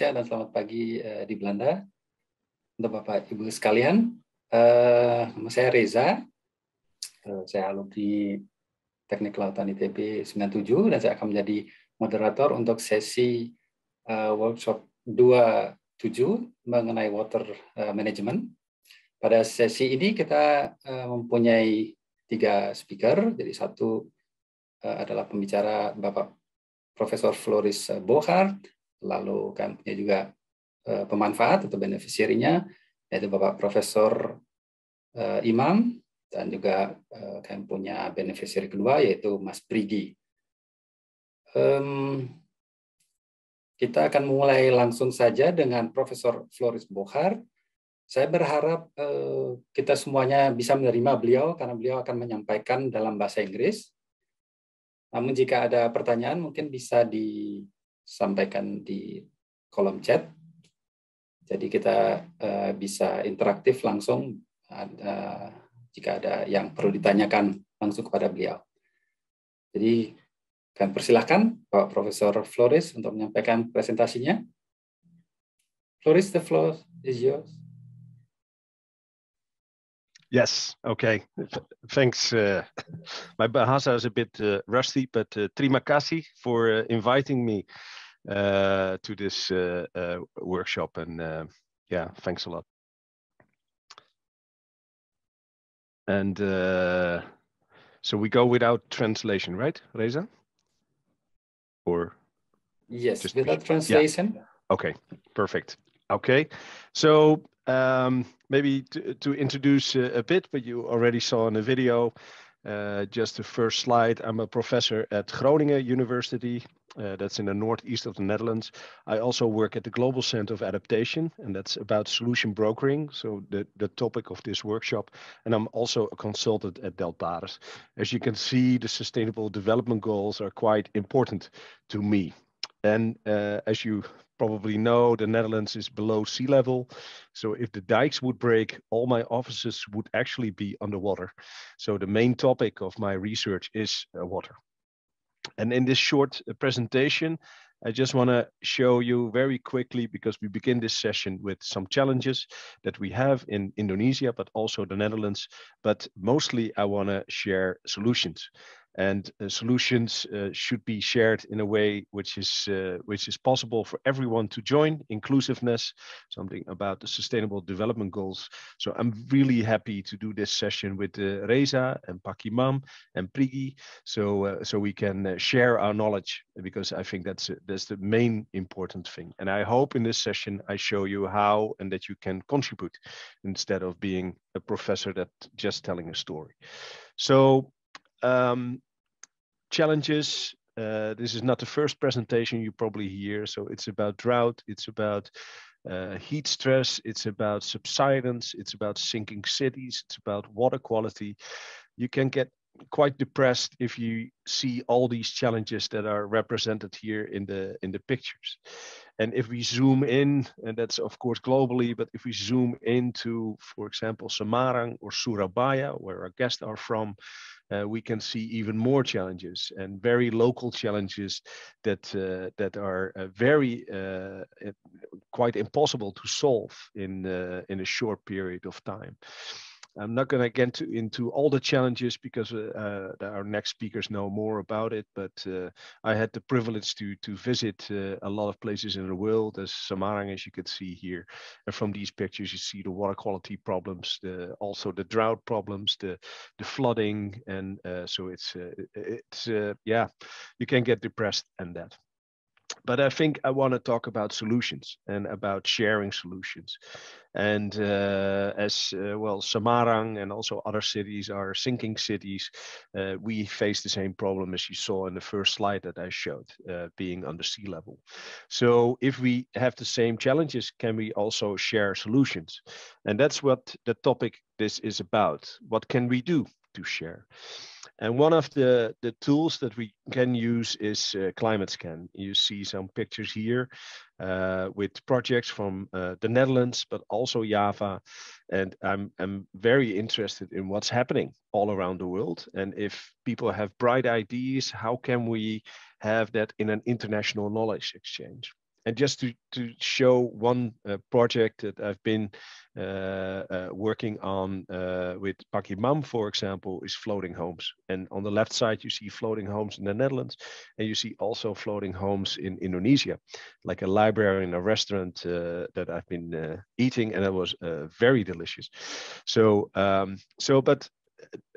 Indonesia dan selamat pagi uh, di Belanda untuk Bapak Ibu sekalian. Uh, nama saya Reza, uh, saya alumni Teknik Kelautan ITB 97 dan saya akan menjadi moderator untuk sesi uh, workshop 27 mengenai water uh, management. Pada sesi ini kita uh, mempunyai tiga speaker, jadi satu uh, adalah pembicara Bapak Profesor Floris Bohart, lalu kami punya juga eh, pemanfaat atau beneficiary-nya yaitu Bapak Profesor eh, Imam dan juga eh, kami punya beneficiary kedua yaitu Mas Prigi. kita akan mulai langsung saja dengan Profesor Floris Bohar. Saya berharap kita semuanya bisa menerima beliau karena beliau akan menyampaikan dalam bahasa Inggris. Namun jika ada pertanyaan mungkin bisa di sampaikan di kolom chat. Jadi kita uh, bisa interaktif langsung ada, jika ada yang perlu ditanyakan langsung kepada beliau. Jadi kami persilahkan Pak Profesor Flores untuk menyampaikan presentasinya. Flores, the floor is yours. Yes. Okay. Thanks. Uh, my Bahasa is a bit uh, rusty, but uh, terima kasih for uh, inviting me. Uh, to this uh, uh, workshop. And yeah, thanks a lot. And so we go without translation, right, Reza? Or yes, just without translation. Yeah. Okay, perfect. Okay, so um, maybe to, to introduce a, a bit, but you already saw in the video, uh, just the first slide. I'm a professor at Groningen University uh, that's in the northeast of the Netherlands. I also work at the Global Center of Adaptation, and that's about solution brokering. So the, the topic of this workshop, and I'm also a consultant at Deltares. As you can see, the Sustainable Development Goals are quite important to me. And uh, as you probably know, the Netherlands is below sea level. So if the dikes would break, all my offices would actually be underwater. So the main topic of my research is uh, water. And in this short uh, presentation, I just want to show you very quickly because we begin this session with some challenges that we have in Indonesia, but also the Netherlands. But mostly I want to share solutions and uh, solutions uh, should be shared in a way which is uh, which is possible for everyone to join inclusiveness something about the sustainable development goals so i'm really happy to do this session with uh, reza and pakimam and prigi so uh, so we can uh, share our knowledge because i think that's that's the main important thing and i hope in this session i show you how and that you can contribute instead of being a professor that just telling a story so um, challenges. Uh, this is not the first presentation you probably hear. So it's about drought, it's about uh, heat stress, it's about subsidence, it's about sinking cities, it's about water quality. You can get quite depressed if you see all these challenges that are represented here in the in the pictures and if we zoom in and that's of course globally but if we zoom into for example samarang or surabaya where our guests are from uh, we can see even more challenges and very local challenges that uh, that are uh, very uh, quite impossible to solve in uh, in a short period of time. I'm not going to get into, into, all the challenges because uh, uh, our next speakers know more about it, but uh, I had the privilege to, to visit uh, a lot of places in the world, as Samarang, as you can see here. And from these pictures, you see the water quality problems, the, also the drought problems, the, the flooding. And uh, so it's, uh, it's yeah, you can get depressed and that but I think I want to talk about solutions and about sharing solutions. And uh, as uh, well, Samarang and also other cities are sinking cities. Uh, we face the same problem as you saw in the first slide that I showed, uh, being under sea level. So if we have the same challenges, can we also share solutions? And that's what the topic this is about. What can we do to share? And one of the, the tools that we can use is uh, climate scan. You see some pictures here uh, with projects from uh, the Netherlands, but also Java. And I'm, I'm very interested in what's happening all around the world. And if people have bright ideas, how can we have that in an international knowledge exchange? and just to, to show one uh, project that I've been uh, uh working on uh, with Pakimam, for example, is floating homes. And on the left side, you see floating homes in the Netherlands, and you see also floating homes in Indonesia, like a library and a restaurant uh, that I've been eating, and it was very delicious. So, um, so but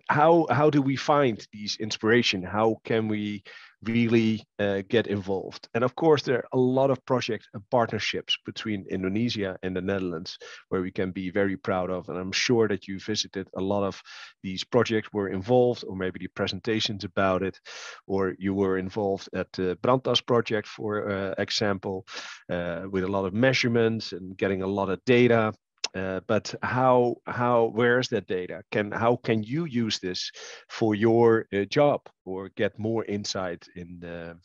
how how do we find these inspiration? How can we really uh, get involved? And of course, there are a lot of projects and partnerships between Indonesia and the Netherlands where we can be very proud of. And I'm sure that you visited a lot of these projects, were involved, or maybe the presentations about it, or you were involved at the Brantas project, for uh, example, uh, with a lot of measurements and getting a lot of data. Uh, but how how where is that data? Can how can you use this for your uh, job or get more insight in the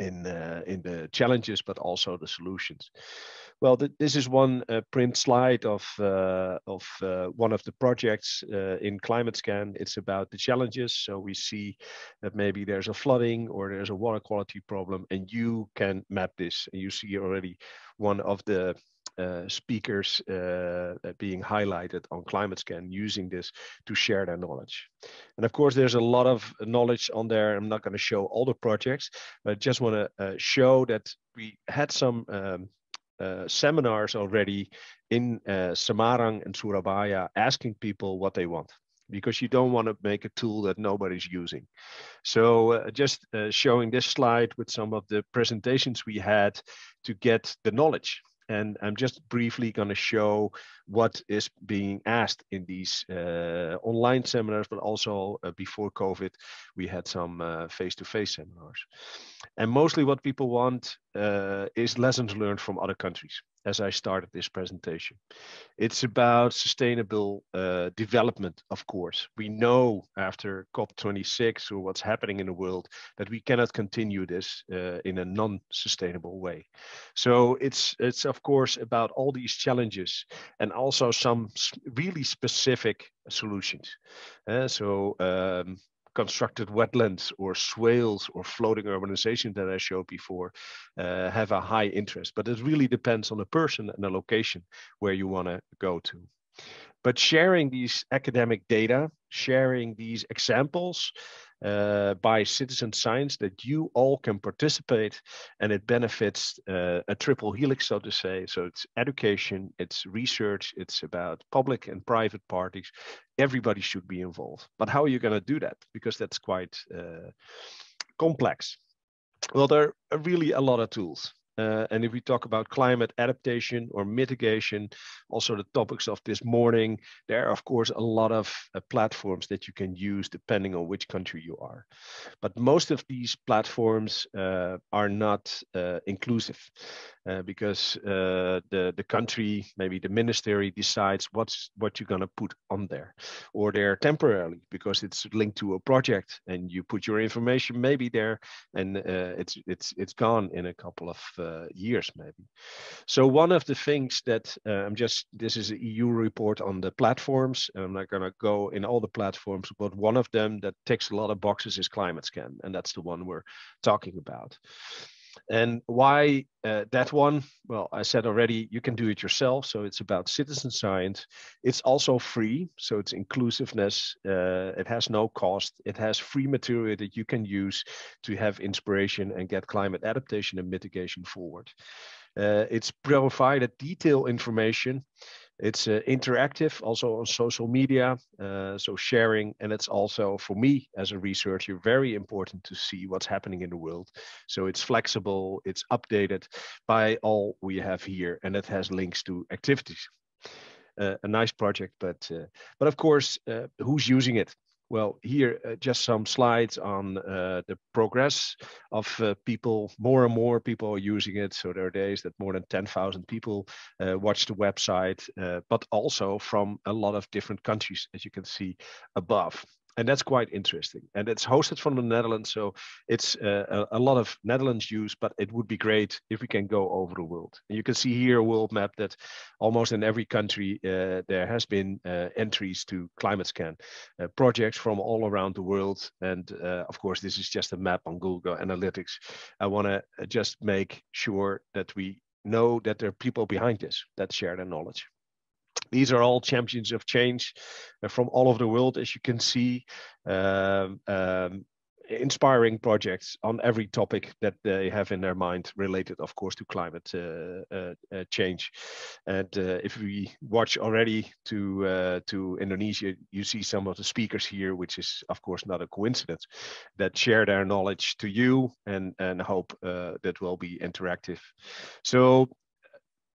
in uh, in the challenges, but also the solutions? Well, th this is one uh, print slide of uh, of one of the projects in Climate Scan. It's about the challenges. So we see that maybe there's a flooding or there's a water quality problem, and you can map this. And you see already one of the uh, speakers uh, being highlighted on climate scan using this to share their knowledge and of course there's a lot of knowledge on there i'm not going to show all the projects but I just want to uh, show that we had some um, uh, seminars already in uh, Samarang and Surabaya asking people what they want because you don't want to make a tool that nobody's using. So uh, just showing this slide with some of the presentations we had to get the knowledge and I'm just briefly going to show what is being asked in these uh, online seminars, but also uh, before COVID, we had some uh, face-to-face -face seminars. And mostly what people want uh, is lessons learned from other countries as I started this presentation. It's about sustainable uh, development, of course. We know after COP26 or what's happening in the world that we cannot continue this uh, in a non-sustainable way. So it's, it's of course about all these challenges and also some really specific solutions. Uh, so um, constructed wetlands or swales or floating urbanization that I showed before uh, have a high interest. But it really depends on the person and the location where you want to go to. But sharing these academic data, sharing these examples, uh, by citizen science that you all can participate and it benefits uh, a triple helix, so to say. So it's education, it's research, it's about public and private parties. Everybody should be involved. But how are you going to do that? Because that's quite uh, complex. Well, there are really a lot of tools. Uh, and if we talk about climate adaptation or mitigation, also the topics of this morning, there are, of course, a lot of uh, platforms that you can use depending on which country you are. But most of these platforms uh, are not uh, inclusive uh, because uh, the, the country, maybe the ministry decides what's what you're going to put on there. Or they're temporarily because it's linked to a project and you put your information maybe there and it's, it's, it's gone in a couple of uh, years, maybe. So one of the things that uh, I'm just this is an EU report on the platforms. I'm not going to go in all the platforms, but one of them that ticks a lot of boxes is climate scan, and that's the one we're talking about. And why uh, that one? Well, I said already, you can do it yourself. So it's about citizen science. It's also free. So it's inclusiveness. Uh, it has no cost. It has free material that you can use to have inspiration and get climate adaptation and mitigation forward. Uh, it's provided detailed information it's uh, interactive, also on social media, uh, so sharing. And it's also, for me as a researcher, very important to see what's happening in the world. So it's flexible, it's updated by all we have here, and it has links to activities. Uh, a nice project, but uh, but of course, uh, who's using it? Well, here uh, just some slides on uh, the progress of uh, people. More and more people are using it. So there are days that more than 10,000 people uh, watch the website, uh, but also from a lot of different countries, as you can see above and that's quite interesting. And it's hosted from the Netherlands, so it's uh, a, a, lot of Netherlands use. But it would be great if we can go over the world. And you can see here a world map that almost in every country uh, there has been uh, entries to climate scan uh, projects from all around the world. And uh, of course, this is just a map on Google Analytics. I want to uh, just make sure that we know that there are people behind this that share their knowledge. These are all champions of change uh, from all over the world, as you can see. Um, um, inspiring projects on every topic that they have in their mind related of course to climate uh, uh, uh change and uh, if we watch already to to indonesia you see some of the speakers here which is of course not a coincidence that share their knowledge to you and and hope that will be interactive so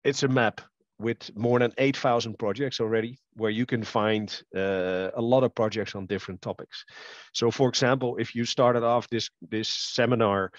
it's a map with more than 8,000 projects already, where you can find uh, a lot of projects on different topics. So, for example, if you started off this this seminar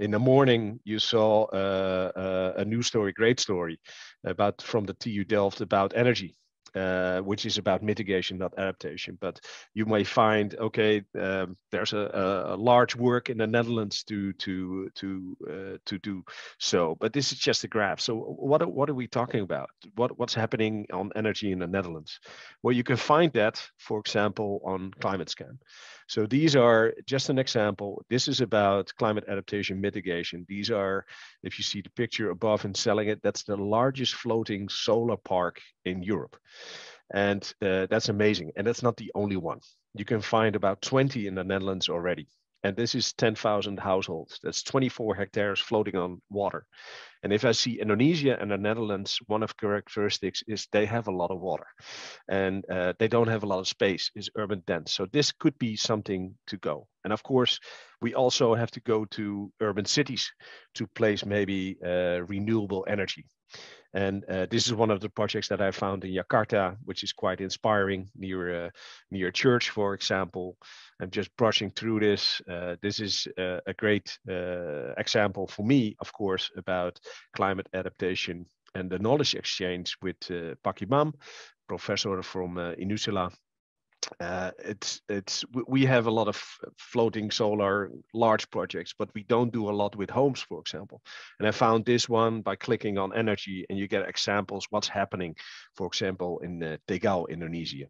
in the morning, you saw uh, uh, a new story, great story, about from the TU Delft about energy uh, which is about mitigation, not adaptation. But you may find, okay, um, there's a, a, large work in the Netherlands to to to uh, to do so. But this is just a graph. So what what are we talking about? What what's happening on energy in the Netherlands? Well, you can find that, for example, on climate scan. So these are just an example. This is about climate adaptation mitigation. These are, if you see the picture above and selling it, that's the largest floating solar park in Europe. And uh, that's amazing. And that's not the only one. You can find about 20 in the Netherlands already and this is 10,000 households. That's 24 hectares floating on water. And if I see Indonesia and the Netherlands, one of characteristics is they have a lot of water and uh, they don't have a lot of space, is urban dense. So this could be something to go. And of course, we also have to go to urban cities to place maybe uh, renewable energy. And uh, this is one of the projects that I found in Jakarta, which is quite inspiring near, uh, near church, for example. I'm just brushing through this. Uh, this is uh, a great uh, example for me, of course, about climate adaptation and the knowledge exchange with uh, Pakimam, professor from uh, Inusila uh, it's it's we have a lot of floating solar large projects, but we don't do a lot with homes, for example. And I found this one by clicking on energy, and you get examples what's happening, for example, in uh, Tegal, Indonesia.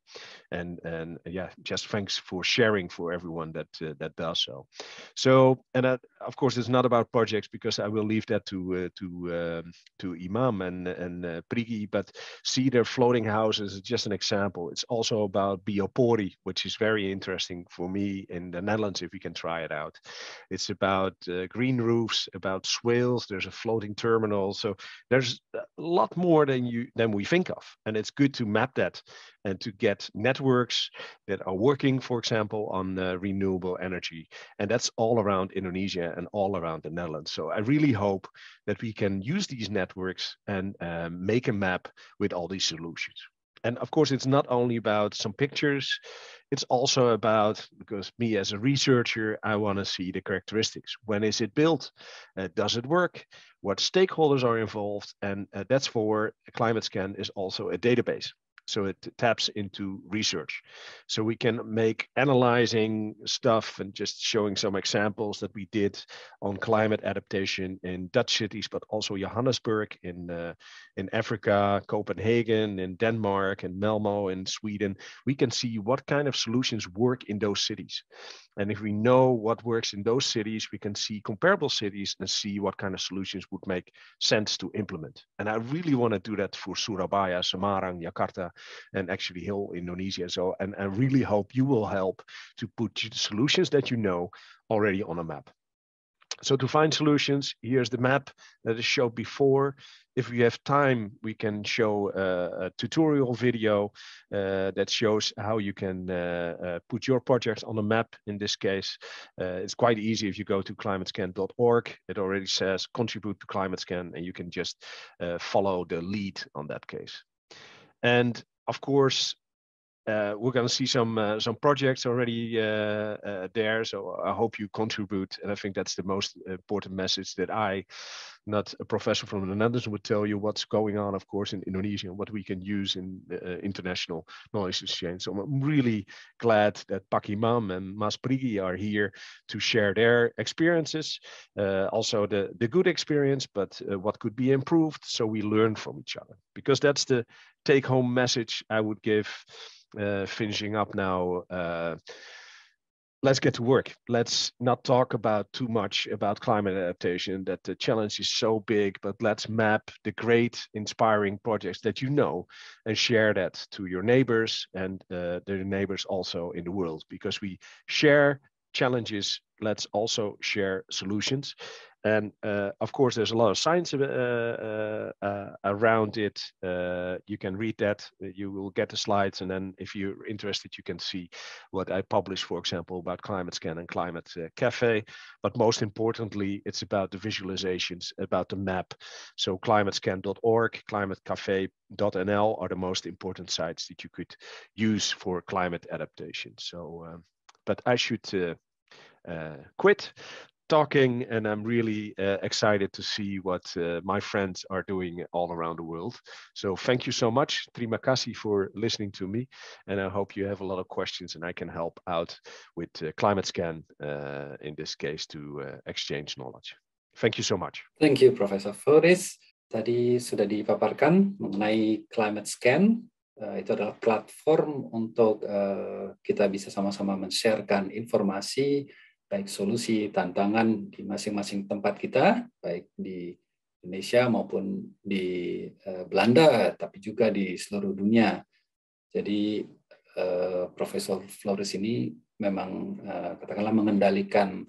And and yeah, just thanks for sharing for everyone that uh, that does so. So and of course it's not about projects because I will leave that to uh, to um, to Imam and and uh, Prigi, but see their floating houses is just an example. It's also about biopol 40, which is very interesting for me in the Netherlands if you can try it out. It's about uh, green roofs, about swales. There's a floating terminal, so there's a lot more than you than we think of, and it's good to map that and to get networks that are working, for example, on uh, renewable energy, and that's all around Indonesia and all around the Netherlands. So I really hope that we can use these networks and uh, make a map with all these solutions and of course it's not only about some pictures it's also about because me as a researcher i want to see the characteristics when is it built uh, does it work what stakeholders are involved and uh, that's for climate scan is also a database so it taps into research. So we can make analyzing stuff and just showing some examples that we did on climate adaptation in Dutch cities, but also Johannesburg in uh, in Africa, Copenhagen in Denmark, and Malmo in Sweden. We can see what kind of solutions work in those cities, and if we know what works in those cities, we can see comparable cities and see what kind of solutions would make sense to implement. And I really want to do that for Surabaya, Samarang, Jakarta, and actually heal Indonesia. So, and I really hope you will help to put solutions that you know already on a map. So to find solutions, here's the map that is showed before. If we have time, we can show a, uh, a tutorial video uh, that shows how you can uh, uh, put your project on a map. In this case, uh, it's quite easy if you go to climatescan.org. It already says contribute to ClimateScan, and you can just uh, follow the lead on that case. And of course, uh, we're going to see some uh, some projects already uh, uh, there. So I hope you contribute, and I think that's the most important message that I, not a professor from the Netherlands, would tell you what's going on, of course, in Indonesia and what we can use in uh, international knowledge exchange. So I'm really glad that Pak Imam and Mas Prigi are here to share their experiences, uh, also the the good experience, but what could be improved, so we learn from each other because that's the take home message I would give uh, finishing up now. Uh, let's get to work. Let's not talk about too much about climate adaptation, that the challenge is so big, but let's map the great inspiring projects that you know and share that to your neighbors and uh, their neighbors also in the world, because we share challenges, let's also share solutions. And uh, of course, there's a lot of science uh, uh, uh around it. Uh, you can read that. You will get the slides, and then if you're interested, you can see what I published, for example, about climate scan and climate uh, cafe. But most importantly, it's about the visualizations, about the map. So climatescan.org, climatecafe.nl are the most important sites that you could use for climate adaptation. So, um, but I should uh, quit talking and i'm really uh, excited to see what uh, my friends are doing all around the world so thank you so much terima kasih for listening to me and i hope you have a lot of questions and i can help out with uh, climate scan uh, in this case to uh, exchange knowledge thank you so much thank you professor Flores tadi sudah dipaparkan mengenai climate scan itu adalah platform untuk kita bisa sama-sama men-sharekan informasi baik solusi tantangan di masing-masing tempat kita, baik di Indonesia maupun di eh, Belanda, tapi juga di seluruh dunia. Jadi eh, Profesor Flores ini memang eh, katakanlah mengendalikan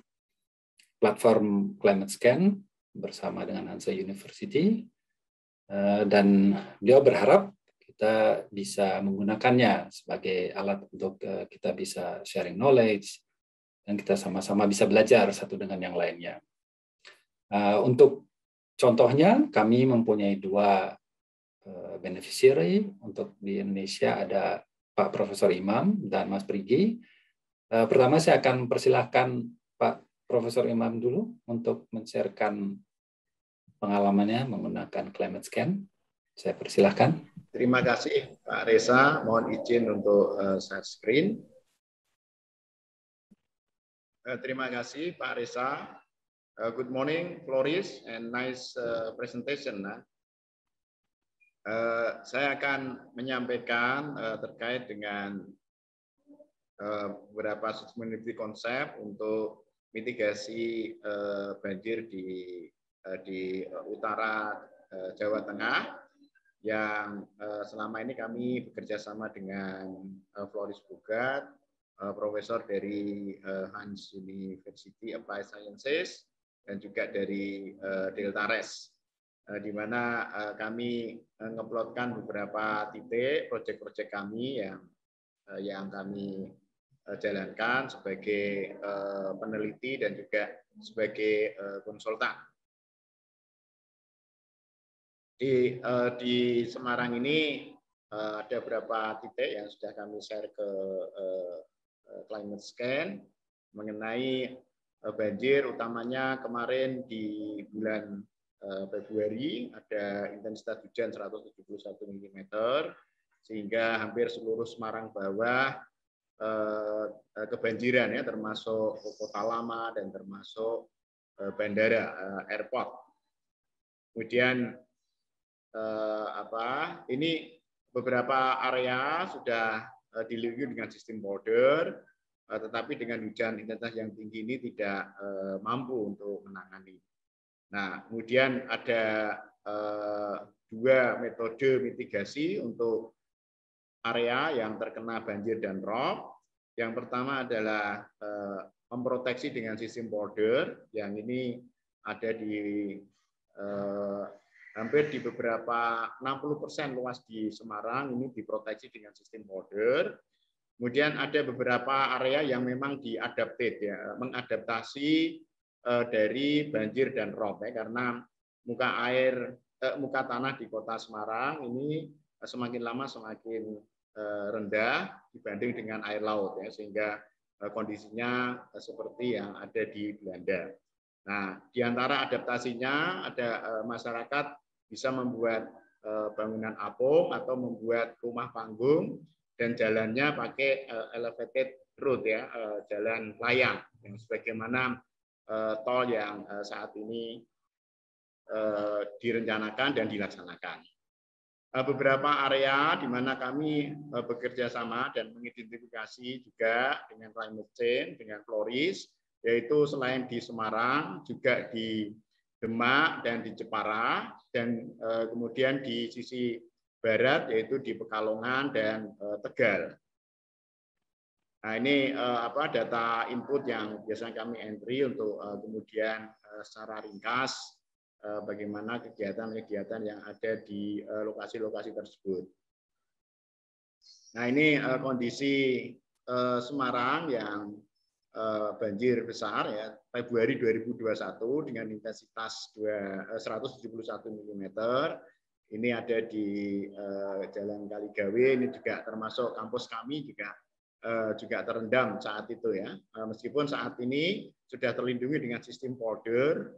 platform Climate Scan bersama dengan Hansa University dan beliau berharap kita bisa menggunakannya sebagai alat untuk kita bisa sharing knowledge, dan kita sama-sama bisa belajar satu dengan yang lainnya. Eh, untuk contohnya, kami mempunyai dua eh, beneficiary untuk di Indonesia ada Pak Profesor Imam dan Mas Prigi. Eh, pertama saya akan persilahkan Pak Profesor Imam dulu untuk men pengalamannya menggunakan climate scan. Saya persilahkan. Terima kasih Pak Reza. Mohon izin untuk share screen. Eh, terima kasih Pak Reza. Uh, good morning, Floris, and nice uh, presentation. Nah. Uh, saya akan menyampaikan uh, terkait dengan uh, beberapa sustainability konsep untuk mitigasi uh, banjir di uh, di utara uh, Jawa Tengah yang uh, selama ini kami bekerja sama dengan uh, Floris Bugat uh, profesor dari uh, Hans University Applied Sciences dan juga dari uh, Delta Res uh, di mana uh, kami uh, ngeplotkan beberapa titik proyek-proyek kami yang uh, yang kami uh, jalankan sebagai uh, peneliti dan juga sebagai uh, konsultan. Di, uh, di Semarang ini uh, ada beberapa titik yang sudah kami share ke uh, Eh, climate scan mengenai eh, banjir utamanya kemarin di bulan eh, Februari ada intensitas hujan 171 mm sehingga hampir seluruh Semarang bawah kebanjiran ya termasuk kota lama dan termasuk bandara airport. Kemudian apa ini beberapa area sudah Eh, dilindungi dengan sistem border, eh, tetapi dengan hujan intensitas yang tinggi ini tidak eh, mampu untuk menangani. Nah, kemudian ada dua metode mitigasi untuk area yang terkena banjir dan rob. Yang pertama adalah memproteksi dengan sistem border yang ini ada di hampir di beberapa 60% persen luas di Semarang ini diproteksi dengan sistem border. Kemudian ada beberapa area yang memang diadapted ya, mengadaptasi eh, dari banjir dan rob ya, karena muka air eh, muka tanah di Kota Semarang ini semakin lama semakin eh, rendah dibanding dengan air laut ya sehingga eh, kondisinya eh, seperti yang ada di Belanda. Nah, di antara adaptasinya ada eh, masyarakat bisa membuat eh, bangunan apung atau membuat rumah panggung dan jalannya pakai eh, elevated road ya, eh, jalan layang yang sebagaimana tol yang saat ini direncanakan dan dilaksanakan beberapa area di mana kami bekerja sama dan mengidentifikasi juga dengan climate change, dengan Floris, yaitu selain di Semarang, juga di Demak dan di Jepara dan eh, kemudian di sisi barat yaitu di Pekalongan dan eh, Tegal. Nah, ini eh, apa data input yang biasanya kami entry untuk kemudian secara ringkas bagaimana kegiatan-kegiatan yang ada di lokasi-lokasi tersebut. Nah, ini kondisi Semarang yang Eh, banjir besar ya Februari 2021 dengan intensitas 2, 171 mm. Ini ada di eh, Jalan Kaligawe, ini juga termasuk kampus kami juga eh, juga terendam saat itu ya. meskipun saat ini sudah terlindungi dengan sistem folder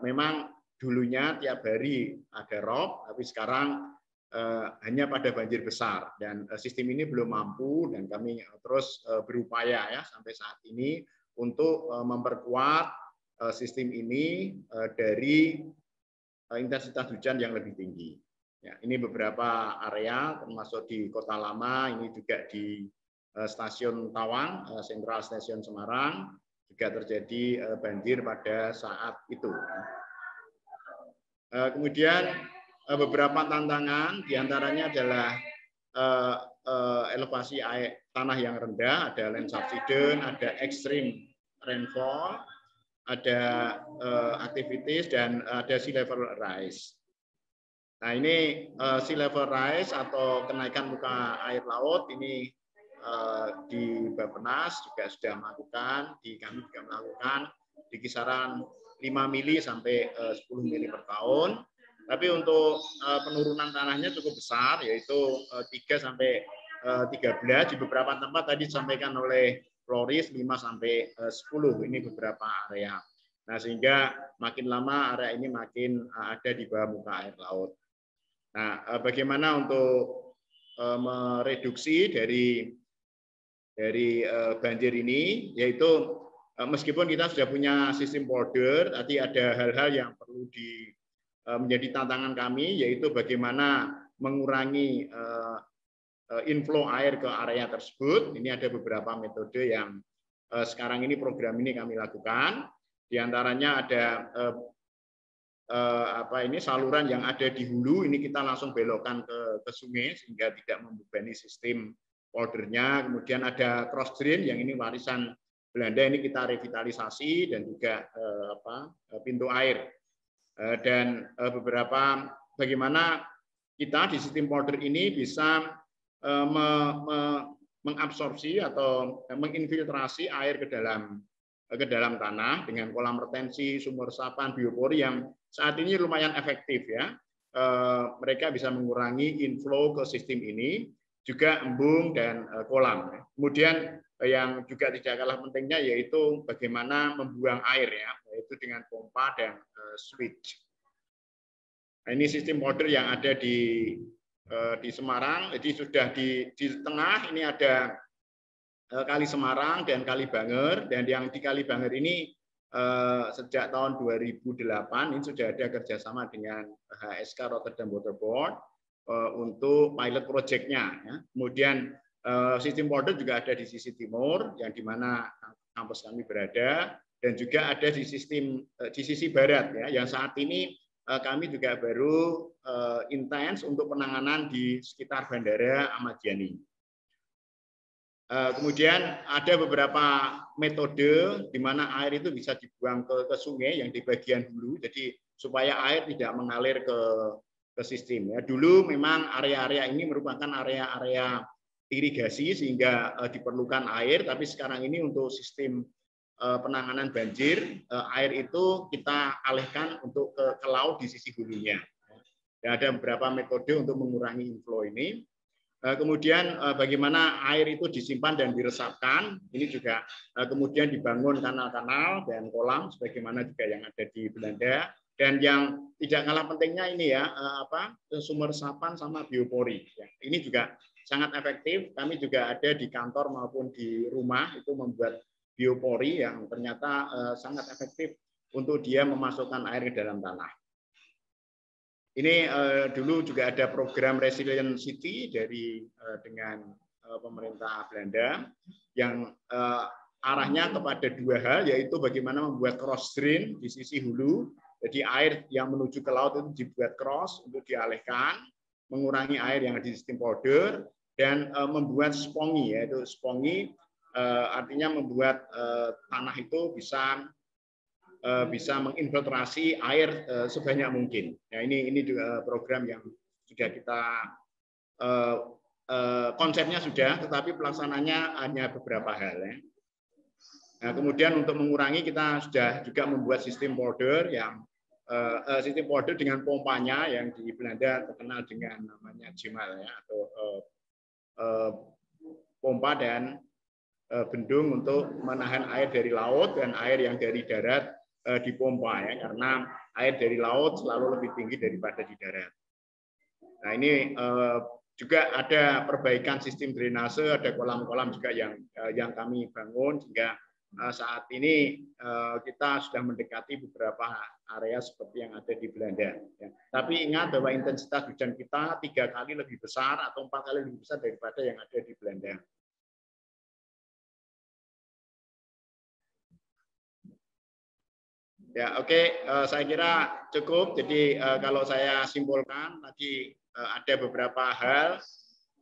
memang dulunya tiap hari ada rob, tapi sekarang Eh, hanya pada banjir besar dan eh, sistem ini belum mampu dan kami eh, terus berupaya ya sampai saat ini untuk memperkuat sistem ini dari intensitas hujan yang lebih tinggi. Ya, ini beberapa area termasuk di Kota Lama, ini juga di Stasiun Tawang, Sentral Stasiun Semarang juga terjadi banjir pada saat itu. Kemudian Eh, beberapa tantangan diantaranya adalah uh, uh, elevasi air, tanah yang rendah, ada land subsidence, ada ekstrim rainfall, ada uh, aktivitas dan ada sea level rise. Nah ini uh, sea level rise atau kenaikan muka air laut ini uh, di Bapenas juga sudah melakukan, di kami juga melakukan di kisaran 5 mili sampai uh, 10 mili per tahun tapi untuk uh, penurunan tanahnya cukup besar, yaitu uh, eh, 3 sampai uh, eh, 13 di beberapa tempat tadi disampaikan oleh Floris 5 sampai 10 ini beberapa area. Nah, sehingga makin lama area ini makin ada di bawah muka air laut. Nah, bagaimana untuk mereduksi dari dari banjir ini yaitu meskipun kita sudah punya sistem border, tadi ada hal-hal yang perlu di Eh, menjadi tantangan kami yaitu bagaimana mengurangi eh, eh, inflow air ke area tersebut. Ini ada beberapa metode yang sekarang ini program ini kami lakukan. Di antaranya ada apa ini saluran yang ada di hulu ini kita langsung belokkan ke, ke sungai sehingga tidak membebani sistem poldernya. Kemudian ada cross drain yang ini warisan Belanda ini kita revitalisasi dan juga apa pintu air Eh, dan eh, beberapa bagaimana kita di sistem polder ini bisa eh, me, me, mengabsorpsi atau menginfiltrasi air ke dalam ke dalam tanah dengan kolam retensi, sumur resapan, biopori yang saat ini lumayan efektif ya. mereka bisa mengurangi inflow ke sistem ini, juga embung dan kolam. Kemudian yang juga tidak kalah pentingnya yaitu bagaimana membuang air ya yaitu dengan pompa dan eh, switch. Nah, ini sistem order yang ada di eh, di Semarang. Jadi sudah di di tengah ini ada eh, Kali Semarang dan Kali Banger dan yang di Kali Banger ini sejak tahun 2008 ini sudah ada kerjasama dengan HSK Rotterdam Water Board untuk pilot projectnya. Ya. Kemudian sistem border juga ada di sisi timur yang di mana kampus kami berada dan juga ada di sistem eh, di sisi barat ya yang saat ini eh, kami juga baru eh, intens untuk penanganan di sekitar bandara Ahmad Yani. Kemudian ada beberapa metode di mana air itu bisa dibuang ke, ke sungai yang di bagian hulu, jadi supaya air tidak mengalir ke ke sistem. Ya, dulu memang area-area ini merupakan area-area irigasi sehingga diperlukan air, tapi sekarang ini untuk sistem Eh, penanganan banjir eh, air itu kita alihkan untuk ke, ke laut di sisi hulunya. Ya, ada beberapa metode untuk mengurangi inflow ini. Eh, kemudian bagaimana air itu disimpan dan diresapkan, ini juga kemudian dibangun kanal-kanal dan kolam sebagaimana juga yang ada di Belanda. Dan yang tidak kalah pentingnya ini ya apa sumber resapan sama biopori. Ya, ini juga sangat efektif. Kami juga ada di kantor maupun di rumah itu membuat biopori yang ternyata eh, sangat efektif untuk dia memasukkan air ke dalam tanah. Ini eh, dulu juga ada program Resilient City dari eh, dengan pemerintah Belanda yang arahnya kepada dua hal yaitu bagaimana membuat cross drain di sisi hulu. Jadi air yang menuju ke laut itu dibuat cross untuk dialihkan, mengurangi air yang ada di sistem powder dan membuat spongi yaitu spongi Eh, artinya membuat eh, tanah itu bisa eh, bisa menginfiltrasi air sebanyak mungkin. Ya, ini ini juga program yang sudah kita konsepnya sudah, tetapi pelaksanaannya hanya beberapa hal. Ya. Nah, kemudian untuk mengurangi kita sudah juga membuat sistem border yang uh, sistem border dengan pompanya yang di Belanda terkenal dengan namanya Jimal ya atau uh, uh, pompa dan bendung eh, untuk menahan air dari laut dan air yang dari darat eh, dipompa ya karena air dari laut selalu lebih tinggi daripada di darat. Nah ini eh, juga ada perbaikan sistem drainase, ada kolam-kolam juga yang yang kami bangun sehingga saat ini kita sudah mendekati beberapa area seperti yang ada di Belanda. Ya. Tapi ingat bahwa intensitas hujan kita tiga kali lebih besar atau empat kali lebih besar daripada yang ada di Belanda. Ya, oke, okay. uh, eh, saya kira cukup. Jadi uh, kalau saya simpulkan tadi uh, ada beberapa hal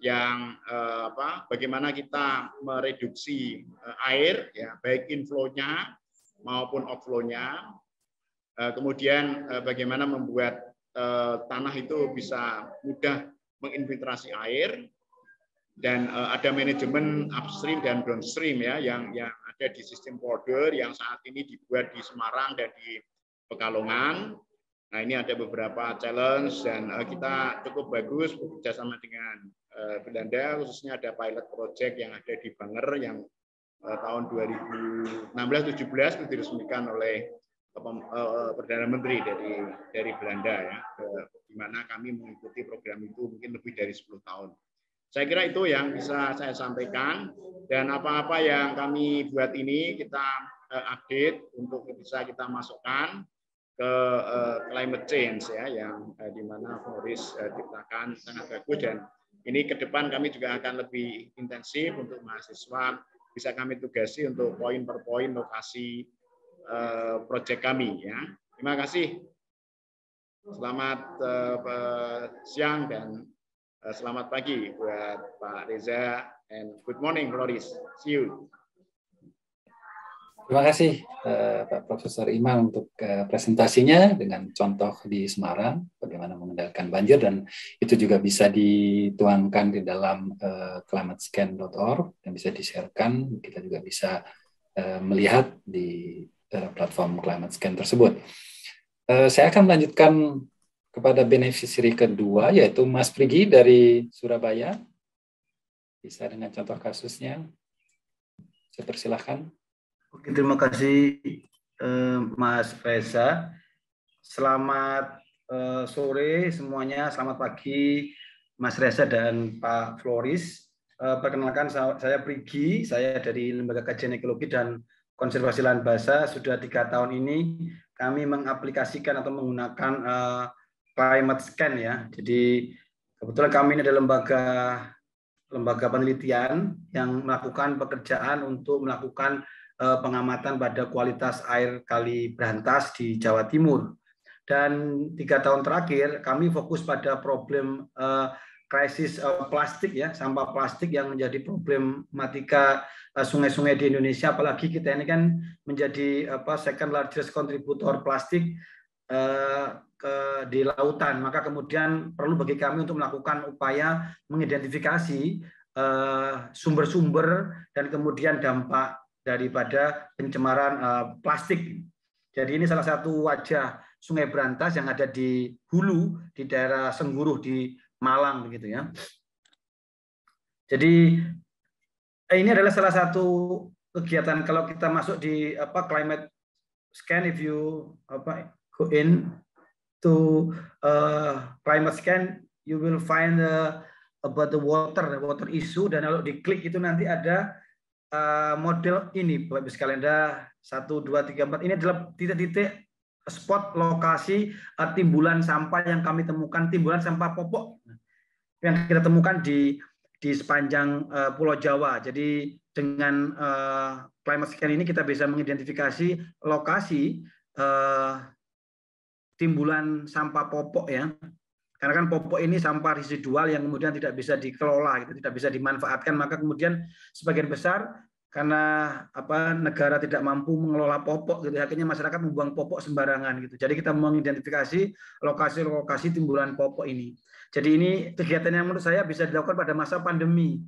yang uh, apa bagaimana kita mereduksi uh, air ya, baik inflow-nya maupun outflow-nya. Uh, kemudian uh, bagaimana membuat uh, tanah itu bisa mudah menginfiltrasi air dan uh, ada manajemen upstream dan downstream ya yang yang ada di sistem border yang saat ini dibuat di Semarang dan di Pekalongan. Nah ini ada beberapa challenge dan eh, kita cukup bagus bekerja sama dengan eh, Belanda, khususnya ada pilot project yang ada di Banger yang eh, tahun 2016-17 itu diresmikan oleh Perdana Menteri dari dari Belanda ya, di mana kami mengikuti program itu mungkin lebih dari 10 tahun. Saya kira itu yang bisa saya sampaikan dan apa-apa yang kami buat ini kita eh, update untuk bisa kita masukkan ke eh, climate change ya yang eh, di mana Boris ciptakan sangat bagus dan ini ke depan kami juga akan lebih intensif untuk mahasiswa bisa kami tugasi untuk poin per poin lokasi proyek kami ya. Terima kasih. Selamat siang dan Eh, selamat pagi buat Pak Reza and good morning Floris. See you. Terima kasih eh, Pak Profesor Imam untuk eh, presentasinya dengan contoh di Semarang bagaimana mengendalikan banjir dan itu juga bisa dituangkan di dalam uh, climatescan.org dan bisa disiarkan Kita juga bisa melihat di uh, platform ClimateScan tersebut. saya akan melanjutkan kepada beneficiary kedua yaitu Mas Prigi dari Surabaya. Bisa dengan contoh kasusnya. Saya persilahkan. Oke, terima kasih eh, Mas Reza. Selamat eh, sore semuanya, selamat pagi Mas Reza dan Pak Floris. Eh, perkenalkan saya Prigi, saya dari Lembaga Kajian Ekologi dan Konservasi Lahan Basah. Sudah tiga tahun ini kami mengaplikasikan atau menggunakan uh, climate scan ya. Jadi kebetulan kami ini ada lembaga lembaga penelitian yang melakukan pekerjaan untuk melakukan eh, pengamatan pada kualitas air kali Berantas di Jawa Timur. Dan tiga tahun terakhir kami fokus pada problem eh, krisis eh, plastik ya sampah plastik yang menjadi problem matika sungai-sungai di Indonesia apalagi kita ini kan menjadi apa second largest contributor plastik Eh, ke, di lautan. Maka kemudian perlu bagi kami untuk melakukan upaya mengidentifikasi eh, sumber-sumber dan kemudian dampak daripada pencemaran eh, plastik. Jadi ini salah satu wajah Sungai Brantas yang ada di hulu di daerah Sengguruh di Malang begitu ya. Jadi ini adalah salah satu kegiatan kalau kita masuk di apa climate scan if you apa in to uh, climate scan you will find uh, about the water the water issue dan kalau diklik itu nanti ada uh, model ini Bapak Ibu sekalian ada 1 2 3 4 ini adalah titik-titik spot lokasi uh, timbulan sampah yang kami temukan timbulan sampah popok yang kita temukan di di sepanjang uh, Pulau Jawa. Jadi dengan uh, climate scan ini kita bisa mengidentifikasi lokasi uh, timbulan sampah popok ya. Karena kan popok ini sampah residual yang kemudian tidak bisa dikelola, gitu, tidak bisa dimanfaatkan, maka kemudian sebagian besar karena apa negara tidak mampu mengelola popok gitu akhirnya masyarakat membuang popok sembarangan gitu. Jadi kita mengidentifikasi lokasi-lokasi timbulan popok ini. Jadi ini kegiatan yang menurut saya bisa dilakukan pada masa pandemi.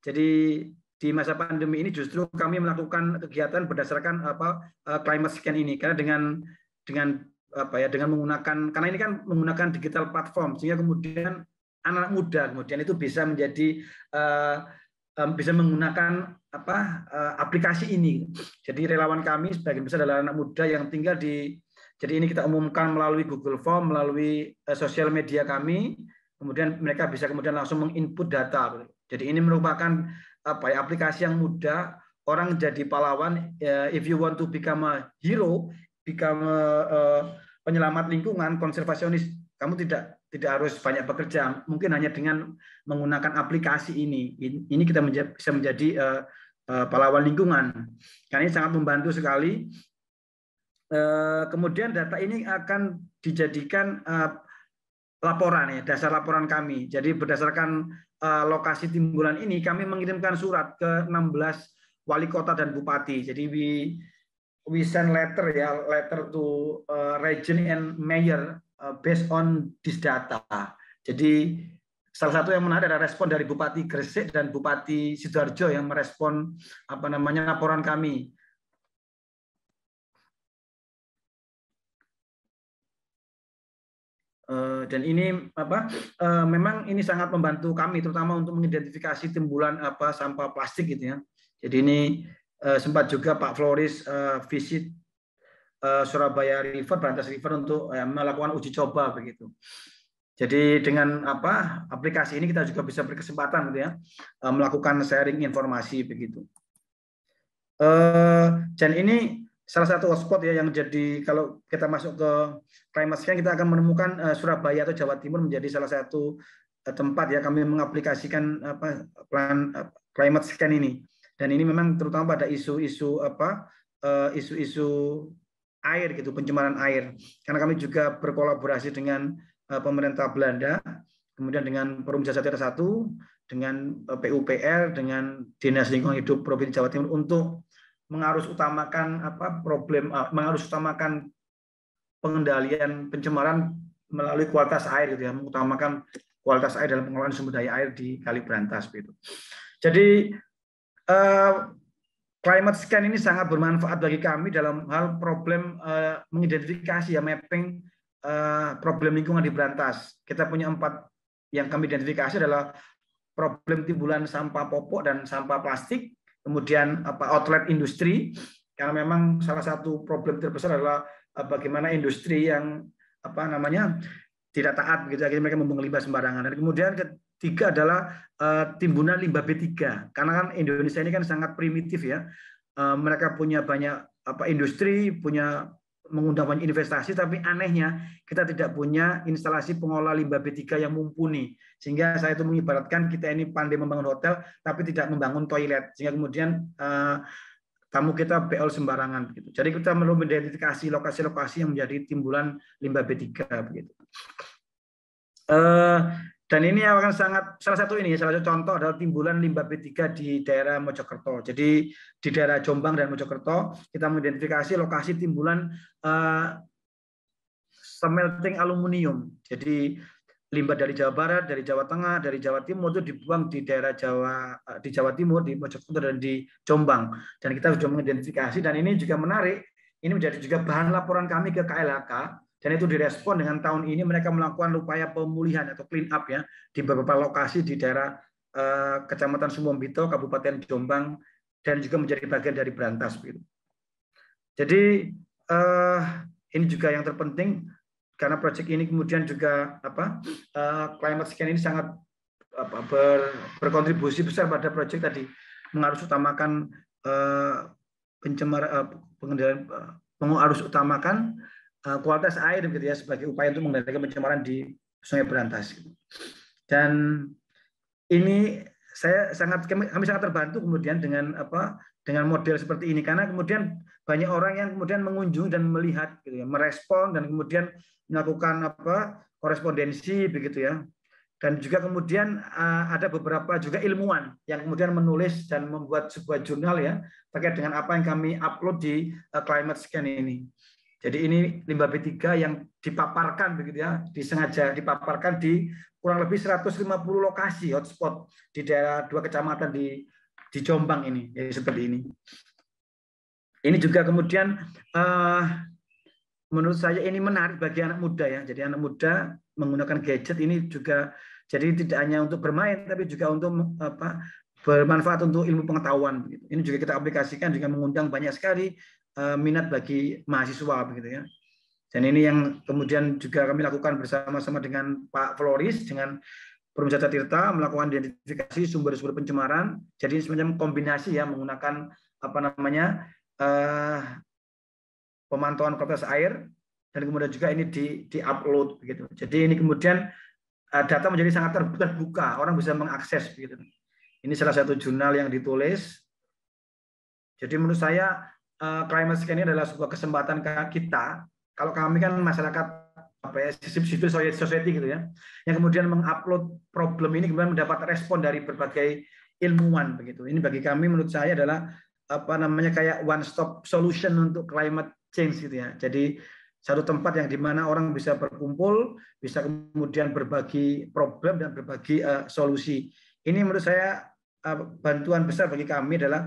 Jadi di masa pandemi ini justru kami melakukan kegiatan berdasarkan apa eh, climate scan ini karena dengan dengan apa ya dengan menggunakan karena ini kan menggunakan digital platform sehingga kemudian anak muda kemudian itu bisa menjadi uh, um, bisa menggunakan apa uh, aplikasi ini. Jadi relawan kami sebagian besar adalah anak muda yang tinggal di jadi ini kita umumkan melalui Google Form, melalui uh, sosial media kami, kemudian mereka bisa kemudian langsung menginput data. Jadi ini merupakan apa ya aplikasi yang mudah orang jadi pahlawan. If you want to become a hero, jika a, eh, penyelamat lingkungan konservasionis kamu tidak tidak harus banyak bekerja mungkin hanya dengan menggunakan aplikasi ini ini kita menja bisa menjadi uh, uh, pahlawan lingkungan karena ini sangat membantu sekali uh, kemudian data ini akan dijadikan uh, laporan ya dasar laporan kami jadi berdasarkan uh, lokasi timbulan ini kami mengirimkan surat ke 16 wali kota dan bupati jadi we we send letter ya letter to uh, eh, region and mayor uh, based on this data. Jadi salah satu yang menarik adalah respon dari Bupati Gresik dan Bupati sidoarjo yang merespon apa namanya laporan kami. Uh, dan ini apa uh, memang ini sangat membantu kami terutama untuk mengidentifikasi timbulan apa sampah plastik gitu ya. Jadi ini Eh, sempat juga Pak Floris uh, visit uh, Surabaya River, Brantas River untuk uh, melakukan uji coba begitu. Jadi dengan apa aplikasi ini kita juga bisa berkesempatan gitu ya uh, melakukan sharing informasi begitu. Uh, dan ini salah satu hotspot ya yang jadi kalau kita masuk ke climate scan kita akan menemukan uh, Surabaya atau Jawa Timur menjadi salah satu uh, tempat ya kami mengaplikasikan apa plan uh, climate scan ini. Dan ini memang terutama pada isu-isu apa eh, isu-isu air gitu pencemaran air. Karena kami juga berkolaborasi dengan eh, pemerintah Belanda, kemudian dengan Perum Jasa Tirta Satu dengan eh, PUPR, dengan Dinas Lingkungan Hidup Provinsi Jawa Timur untuk mengarus utamakan apa problem uh, mengarus utamakan pengendalian pencemaran melalui kualitas air gitu ya mengutamakan kualitas air dalam pengelolaan sumber daya air di Kali Brantas gitu. Jadi Uh, climate scan ini sangat bermanfaat bagi kami dalam hal problem uh, mengidentifikasi ya mapping uh, problem lingkungan di Berantas. Kita punya empat yang kami identifikasi adalah problem timbulan sampah popok dan sampah plastik, kemudian apa outlet industri karena memang salah satu problem terbesar adalah uh, bagaimana industri yang apa namanya tidak taat begitu mereka membuang limbah sembarangan. Dan kemudian tiga adalah uh, timbunan limbah B3. Karena kan Indonesia ini kan sangat primitif ya. Uh, mereka punya banyak apa industri, punya mengundang banyak investasi, tapi anehnya kita tidak punya instalasi pengolah limbah B3 yang mumpuni. Sehingga saya itu mengibaratkan kita ini pandai membangun hotel, tapi tidak membangun toilet. Sehingga kemudian uh, tamu kita BL sembarangan. Gitu. Jadi kita perlu mengidentifikasi lokasi-lokasi yang menjadi timbulan limbah B3. Begitu. Uh, dan ini akan sangat salah satu ini salah satu contoh adalah timbulan limbah B3 di daerah Mojokerto. Jadi di daerah Jombang dan Mojokerto kita mengidentifikasi lokasi timbulan uh, smelting aluminium. Jadi limbah dari Jawa Barat, dari Jawa Tengah, dari Jawa Timur itu dibuang di daerah Jawa eh, di Jawa Timur, di Mojokerto dan di Jombang. Dan kita sudah mengidentifikasi dan ini juga menarik. Ini menjadi juga bahan laporan kami ke KLHK dan itu direspon dengan tahun ini mereka melakukan upaya pemulihan atau clean up ya di beberapa lokasi di daerah eh, kecamatan Kecamatan Sumombito, Kabupaten Jombang dan juga menjadi bagian dari berantas gitu. Jadi eh, ini juga yang terpenting karena proyek ini kemudian juga apa eh, climate scan ini sangat apa, ber, berkontribusi besar pada proyek tadi mengarus utamakan eh, pencemar eh, pengendalian eh, mengarus utamakan Eh, kualitas air gitu ya sebagai upaya untuk mengendalikan pencemaran di Sungai Berantas. Gitu. Dan ini saya sangat kami sangat terbantu kemudian dengan apa dengan model seperti ini karena kemudian banyak orang yang kemudian mengunjungi dan melihat gitu ya, merespon dan kemudian melakukan apa korespondensi begitu ya. Dan juga kemudian eh, ada beberapa juga ilmuwan yang kemudian menulis dan membuat sebuah jurnal ya terkait dengan apa yang kami upload di eh, climate scan ini. Jadi ini limbah B3 yang dipaparkan begitu ya, disengaja dipaparkan di kurang lebih 150 lokasi hotspot di daerah dua kecamatan di di Jombang ini, jadi ya, seperti ini. Ini juga kemudian uh, menurut saya ini menarik bagi anak muda ya. Jadi anak muda menggunakan gadget ini juga jadi tidak hanya untuk bermain tapi juga untuk apa bermanfaat untuk ilmu pengetahuan. Ini juga kita aplikasikan dengan mengundang banyak sekali Eh, minat bagi mahasiswa begitu ya. Dan ini yang kemudian juga kami lakukan bersama-sama dengan Pak Floris dengan Perum Jata Tirta melakukan identifikasi sumber-sumber pencemaran. Jadi semacam kombinasi ya menggunakan apa namanya eh, pemantauan kualitas air dan kemudian juga ini di di-upload begitu. Jadi ini kemudian eh, data menjadi sangat terbuka, orang bisa mengakses begitu. Ini salah satu jurnal yang ditulis. Jadi menurut saya Eh, climate Scan ini adalah sebuah kesempatan kita. Kalau kami kan masyarakat apa ya, civil society gitu ya, yang kemudian mengupload problem ini kemudian mendapat respon dari berbagai ilmuwan begitu. Ini bagi kami menurut saya adalah apa namanya kayak one stop solution untuk climate change gitu ya. Jadi satu tempat yang dimana orang bisa berkumpul, bisa kemudian berbagi problem dan berbagi uh, solusi. Ini menurut saya uh, bantuan besar bagi kami adalah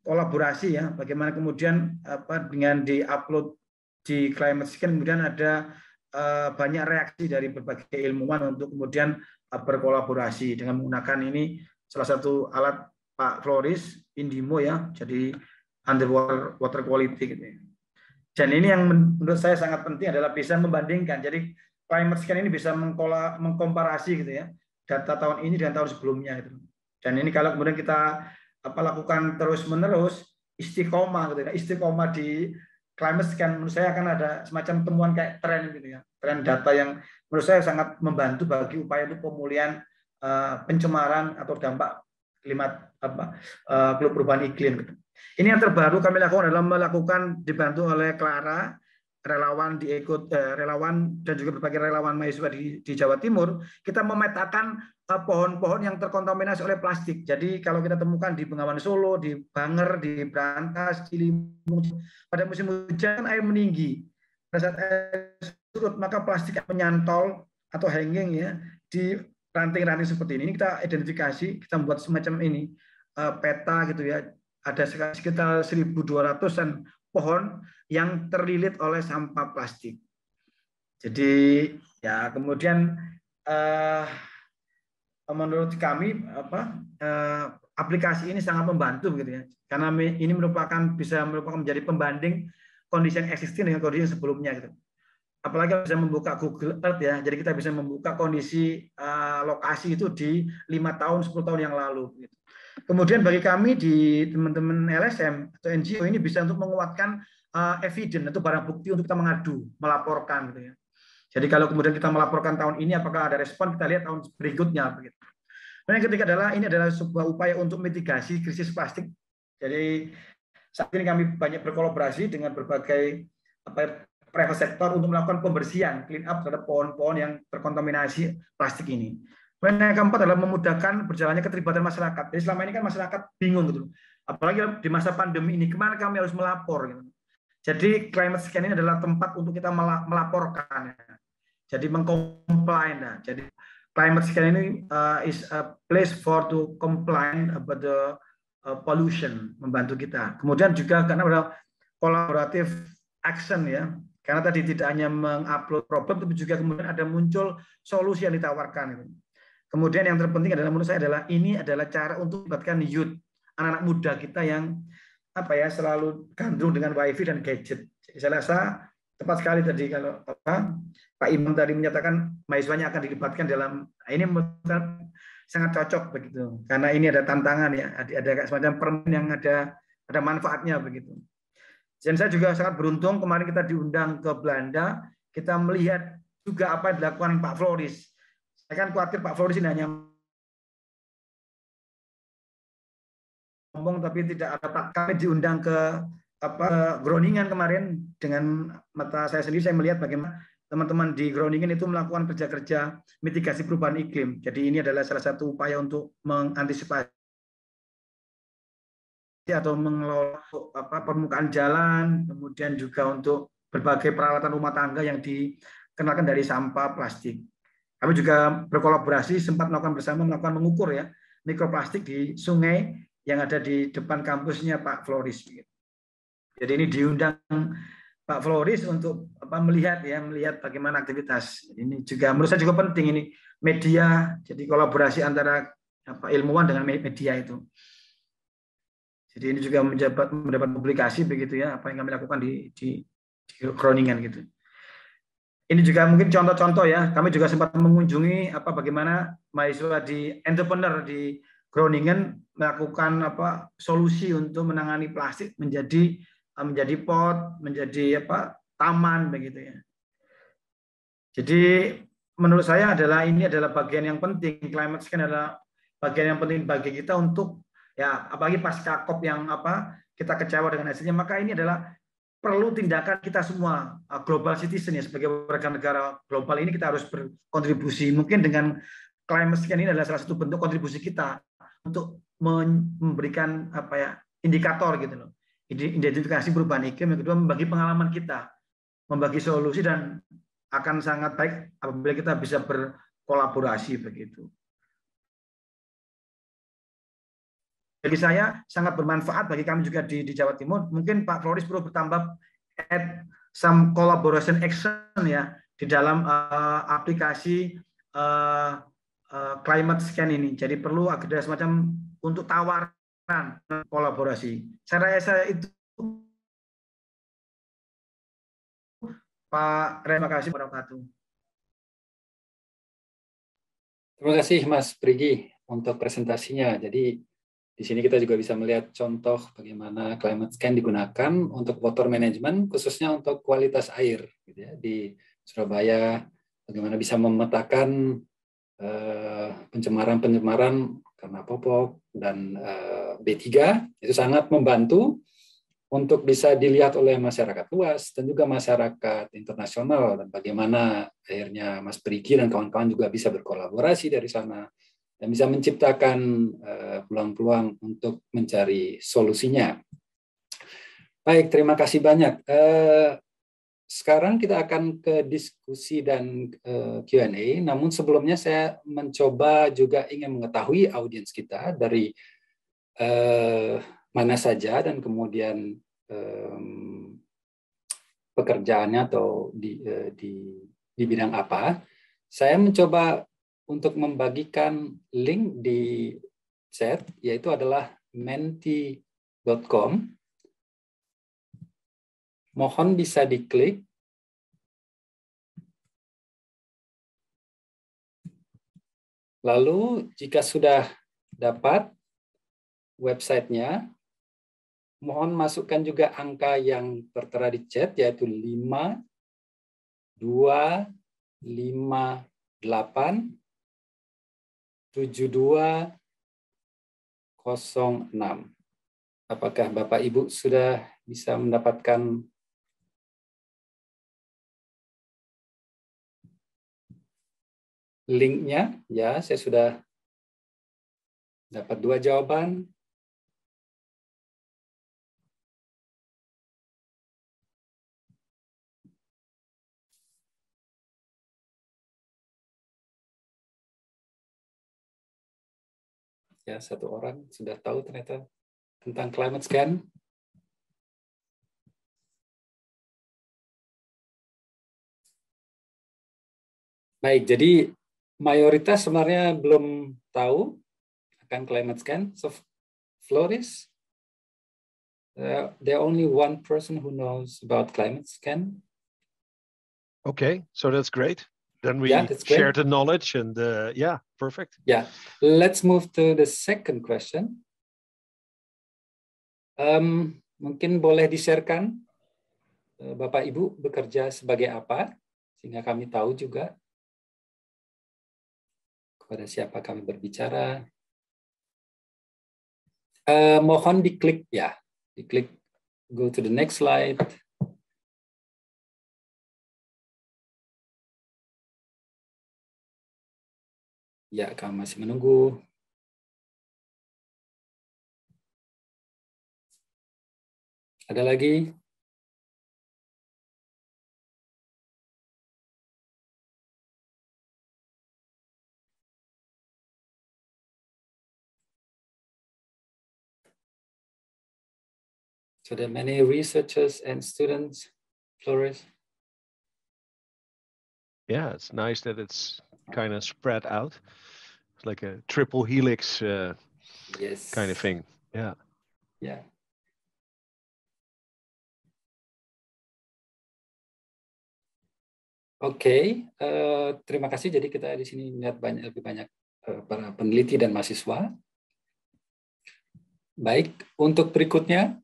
kolaborasi ya, bagaimana kemudian apa dengan di-upload di climate scan kemudian ada uh, banyak reaksi dari berbagai ilmuwan untuk kemudian uh, berkolaborasi dengan menggunakan ini salah satu alat Pak Floris Indimo ya, jadi underwater water quality gitu ya. Dan ini yang menurut saya sangat penting adalah bisa membandingkan. Jadi climate scan ini bisa mengkola, mengkomparasi gitu ya data tahun ini dan tahun sebelumnya gitu. Dan ini kalau kemudian kita apa lakukan terus menerus istiqomah gitu ya istiqomah di climate scan menurut saya akan ada semacam temuan kayak tren gitu ya tren data yang menurut saya sangat membantu bagi upaya untuk pemulihan uh, pencemaran atau dampak klimat apa uh, perubahan iklim gitu. Ini yang terbaru kami lakukan adalah melakukan dibantu oleh Clara relawan diikut eh, relawan dan juga berbagai relawan mahasiswa di, di Jawa Timur, kita memetakan eh, pohon-pohon yang terkontaminasi oleh plastik. Jadi kalau kita temukan di Bengawan Solo, di Banger, di Brantas, Ciliwung, pada musim hujan kan air meninggi. Pada saat air surut maka plastik menyantol atau hanging ya di ranting-ranting seperti ini. Ini kita identifikasi, kita membuat semacam ini eh, peta gitu ya. Ada sekitar 1.200an pohon yang terlilit oleh sampah plastik. Jadi ya kemudian eh, menurut kami apa eh, aplikasi ini sangat membantu gitu ya karena ini merupakan bisa merupakan menjadi pembanding kondisi yang existing dengan kondisi yang sebelumnya gitu apalagi bisa membuka Google Earth ya jadi kita bisa membuka kondisi eh, lokasi itu di lima tahun 10 tahun yang lalu gitu. Kemudian bagi kami di teman-teman LSM atau NGO ini bisa untuk menguatkan uh, evidence atau barang bukti untuk kita mengadu, melaporkan gitu ya. Jadi kalau kemudian kita melaporkan tahun ini apakah ada respon kita lihat tahun berikutnya begitu. Dan yang ketiga adalah ini adalah sebuah upaya untuk mitigasi krisis plastik. Jadi saat ini kami banyak berkolaborasi dengan berbagai apa private sektor untuk melakukan pembersihan, clean up terhadap pohon-pohon yang terkontaminasi plastik ini. Kemudian yang keempat adalah memudahkan berjalannya keterlibatan masyarakat. Jadi selama ini kan masyarakat bingung gitu. Apalagi di masa pandemi ini kemana kami harus melapor gitu. Jadi climate scan ini adalah tempat untuk kita melaporkan. Ya. Jadi mengkomplain. Nah. Jadi climate scan ini uh, is a place for to complain about the uh, pollution membantu kita. Kemudian juga karena ada kolaboratif action ya. Karena tadi tidak hanya mengupload problem tapi juga kemudian ada muncul solusi yang ditawarkan. Gitu. Kemudian yang terpenting adalah menurut saya adalah ini adalah cara untuk melibatkan youth, anak-anak muda kita yang apa ya selalu gandrung dengan wifi dan gadget. Jadi saya rasa tepat sekali tadi kalau apa, Pak Imam tadi menyatakan mahasiswanya akan dilibatkan dalam nah ini sangat cocok begitu karena ini ada tantangan ya ada semacam permen yang ada ada manfaatnya begitu. Dan saya juga sangat beruntung kemarin kita diundang ke Belanda kita melihat juga apa yang dilakukan Pak Floris saya kan khawatir Pak Floris ini hanya ngomong tapi tidak ada Pak kami diundang ke apa Groningen kemarin dengan mata saya sendiri saya melihat bagaimana teman-teman di Groningen itu melakukan kerja-kerja mitigasi perubahan iklim. Jadi ini adalah salah satu upaya untuk mengantisipasi atau mengelola apa, permukaan jalan, kemudian juga untuk berbagai peralatan rumah tangga yang dikenakan dari sampah plastik. Kami juga berkolaborasi sempat melakukan bersama melakukan mengukur ya mikroplastik di sungai yang ada di depan kampusnya Pak Floris. Jadi ini diundang Pak Floris untuk apa, melihat ya melihat bagaimana aktivitas ini juga menurut saya juga penting ini media jadi kolaborasi antara apa, ilmuwan dengan media itu. Jadi ini juga mendapat mendapat publikasi begitu ya apa yang kami lakukan di di, di Groningen gitu. Ini juga mungkin contoh-contoh ya. Kami juga sempat mengunjungi apa bagaimana mahasiswa di entrepreneur di Groningen melakukan apa solusi untuk menangani plastik menjadi eh, menjadi pot, menjadi apa taman begitu ya. Jadi menurut saya adalah ini adalah bagian yang penting climate scan adalah bagian yang penting bagi kita untuk ya apalagi pasca COP yang apa kita kecewa dengan hasilnya maka ini adalah perlu tindakan kita semua uh, global citizen ya sebagai warga negara global ini kita harus berkontribusi mungkin dengan climate scan ini adalah salah satu bentuk kontribusi kita untuk memberikan apa ya indikator gitu loh identifikasi perubahan iklim yang kedua membagi pengalaman kita membagi solusi dan akan sangat baik apabila kita bisa berkolaborasi begitu bagi saya sangat bermanfaat bagi kami juga di, di Jawa Timur. Mungkin Pak Floris perlu bertambah add some collaboration action ya di dalam uh, aplikasi uh, uh, climate scan ini. Jadi perlu ada semacam untuk tawaran kolaborasi. Saya rasa itu Pak terima kasih wabarakatuh. Terima kasih Mas Prigi untuk presentasinya. Jadi di sini kita juga bisa melihat contoh bagaimana climate scan digunakan untuk water management, khususnya untuk kualitas air gitu ya, di Surabaya. Bagaimana bisa memetakan eh, pencemaran-pencemaran karena popok dan eh, B3 itu sangat membantu untuk bisa dilihat oleh masyarakat luas dan juga masyarakat internasional dan bagaimana akhirnya Mas Perigi dan kawan-kawan juga bisa berkolaborasi dari sana dan bisa menciptakan eh, peluang-peluang untuk mencari solusinya. Baik, terima kasih banyak. Eh, sekarang kita akan ke diskusi dan eh, Q&A, namun sebelumnya saya mencoba juga ingin mengetahui audiens kita dari mana saja dan kemudian pekerjaannya atau di, di, di bidang apa. Saya mencoba untuk membagikan link di chat, yaitu adalah menti.com. Mohon bisa diklik. Lalu jika sudah dapat websitenya, mohon masukkan juga angka yang tertera di chat, yaitu 5, 2, 5, 8, 7206. Apakah Bapak Ibu sudah bisa mendapatkan linknya? Ya, saya sudah dapat dua jawaban. ya satu orang sudah tahu ternyata tentang climate scan Baik, jadi mayoritas sebenarnya belum tahu akan climate scan. So Floris, uh, there only one person who knows about climate scan. Okay, so that's great then we yeah, share the knowledge and uh, yeah perfect yeah let's move to the second question um, mungkin boleh di uh, Bapak Ibu bekerja sebagai apa sehingga kami tahu juga kepada siapa kami berbicara. Uh, mohon diklik ya, diklik go to the next slide. Ya, kami masih menunggu. Ada lagi? So there are many researchers and students, Flores. Yeah, it's nice that it's kind of spread out. It's like a triple helix uh, yes. kind of thing. Yeah. Yeah. Oke, okay. uh, eh, terima kasih. Jadi kita di sini lihat banyak lebih banyak uh, para peneliti dan mahasiswa. Baik, untuk berikutnya,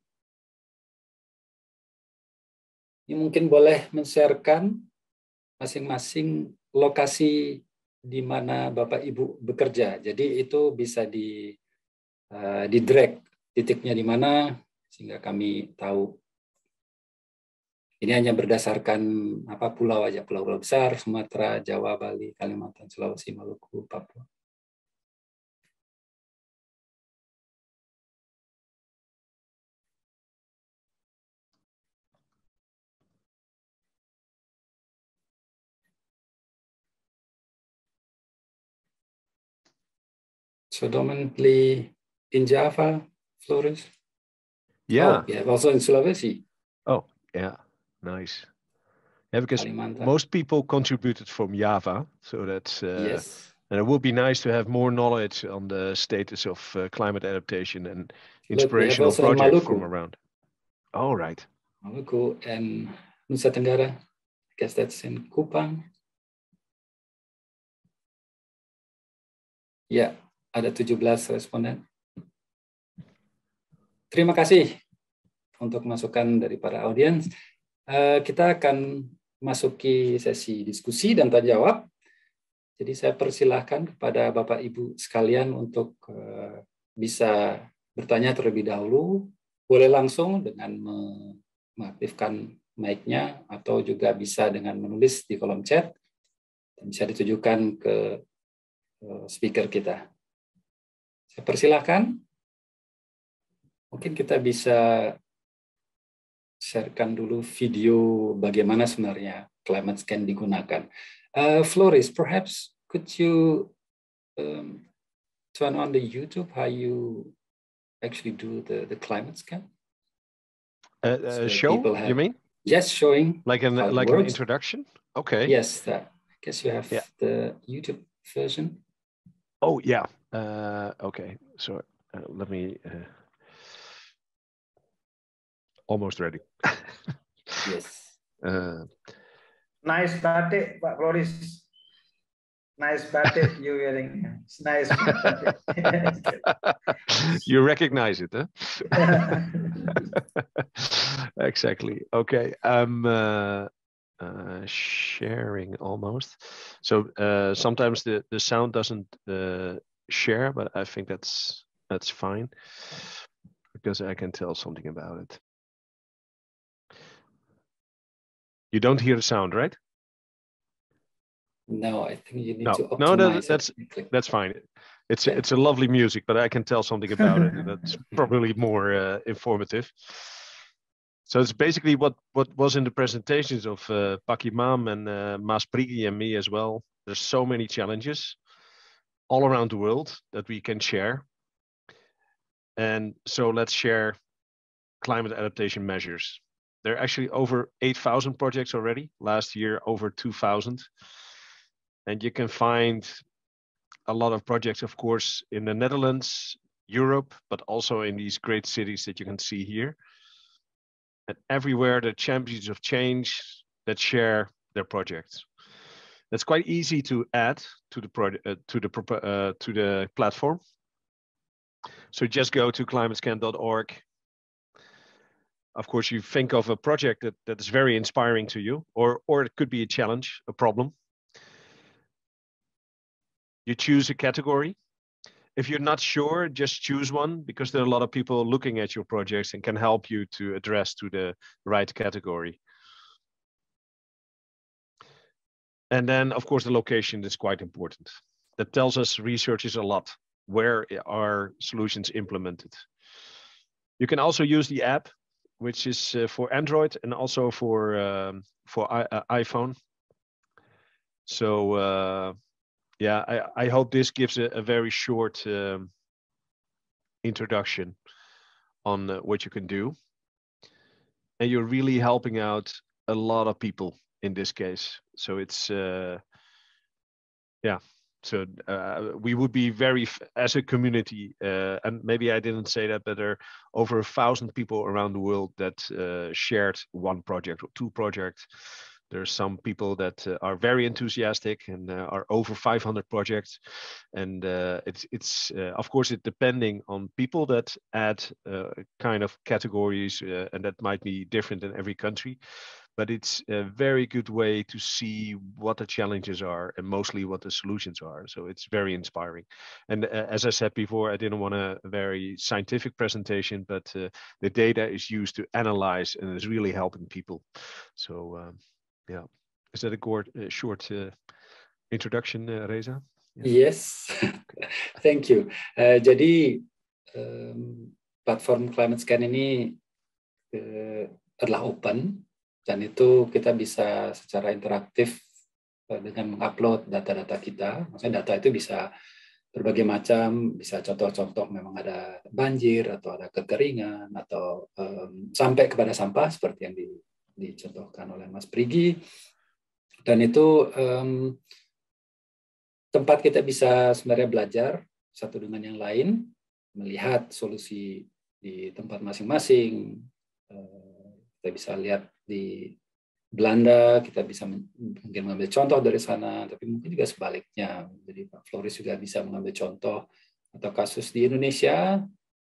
ini mungkin boleh men-sharekan masing-masing lokasi di mana Bapak Ibu bekerja. Jadi itu bisa di uh, di drag titiknya di mana sehingga kami tahu. Ini hanya berdasarkan apa pulau aja, pulau-pulau besar, Sumatera, Jawa, Bali, Kalimantan, Sulawesi, Maluku, Papua. So predominantly in Java, Flores. Yeah. Oh, yeah, also in Sulawesi. Oh, yeah, nice. Yeah, because Alimanta. most people contributed from Java, so that's uh, yes. And it would be nice to have more knowledge on the status of uh, climate adaptation and inspirational projects in from around. All right. Maluku and Nusa Tenggara. I guess that's in Kupang. Yeah, ada 17 responden. Terima kasih untuk masukan dari para audiens. Eh, kita akan masuki sesi diskusi dan tanya jawab. Jadi saya persilahkan kepada Bapak Ibu sekalian untuk eh, bisa bertanya terlebih dahulu. Boleh langsung dengan mengaktifkan mic-nya atau juga bisa dengan menulis di kolom chat dan bisa ditujukan ke eh, speaker kita. Saya persilahkan. Mungkin kita bisa sharekan dulu video bagaimana sebenarnya climate scan digunakan. Uh, Floris, perhaps could you um, turn on the YouTube how you actually do the, the climate scan? Uh, uh, so show, have, you mean? Yes, showing. Like an like an introduction? Okay. Yes, that, I guess you have yeah. the YouTube version. Oh, yeah. Uh, okay, so uh, let me. Uh, almost ready. yes. Uh, nice party, Floris. Nice party you wearing. It's nice. you recognize it, huh? exactly. Okay. I'm um, uh, uh, sharing almost. So uh, sometimes the the sound doesn't uh, share, but I think that's that's fine because I can tell something about it. You don't hear the sound, right? No, I think you need no. to optimize. No, that, that's it. that's fine. It's yeah. it's a lovely music, but I can tell something about it. That's probably more uh, informative. So it's basically what what was in the presentations of uh, Pakimam and uh, Maas Prigi and me as well. There's so many challenges all around the world that we can share. And so let's share climate adaptation measures. There are actually over 8,000 projects already. Last year, over 2,000. And you can find a lot of projects, of course, in the Netherlands, Europe, but also in these great cities that you can see here. And everywhere, the champions of change that share their projects. That's quite easy to add to the project uh, to the uh, to the platform. So just go to climatescan.org. Of course, you think of a project that, that is very inspiring to you, or or it could be a challenge, a problem. You choose a category. If you're not sure, just choose one because there are a lot of people looking at your projects and can help you to address to the right category. And then, of course, the location is quite important. That tells us researchers a lot. Where are solutions implemented? You can also use the app, which is uh, for Android and also for um, for I uh, iPhone. So uh, yeah, I, I hope this gives a, a very short um, introduction on uh, what you can do. And you're really helping out a lot of people in this case so it's uh, yeah so uh, we would be very as a community uh, and maybe i didn't say that but there are over a thousand people around the world that uh, shared one project or two projects There are some people that uh, are very enthusiastic and uh, are over 500 projects and uh, it's it's of course it depending on people that add kind of categories and that might be different in every country but it's a very good way to see what the challenges are and mostly what the solutions are. So it's very inspiring. And uh, as I said before, I didn't want a very scientific presentation, but uh, the data is used to analyze and is really helping people. So um, yeah, is that a uh, short, uh, short introduction, uh, Reza? Yes, yes. thank you. Uh, jadi um, platform climate scan ini adalah open dan itu kita bisa secara interaktif eh, dengan mengupload data-data kita. Maksudnya data itu bisa berbagai macam, bisa contoh-contoh memang ada banjir atau ada kekeringan atau um, sampai kepada sampah seperti yang di, dicontohkan oleh Mas Prigi. Dan itu um, tempat kita bisa sebenarnya belajar satu dengan yang lain, melihat solusi di tempat masing-masing. Eh, kita bisa lihat di Belanda kita bisa mungkin mengambil contoh dari sana, tapi mungkin juga sebaliknya. Jadi Pak Floris juga bisa mengambil contoh atau kasus di Indonesia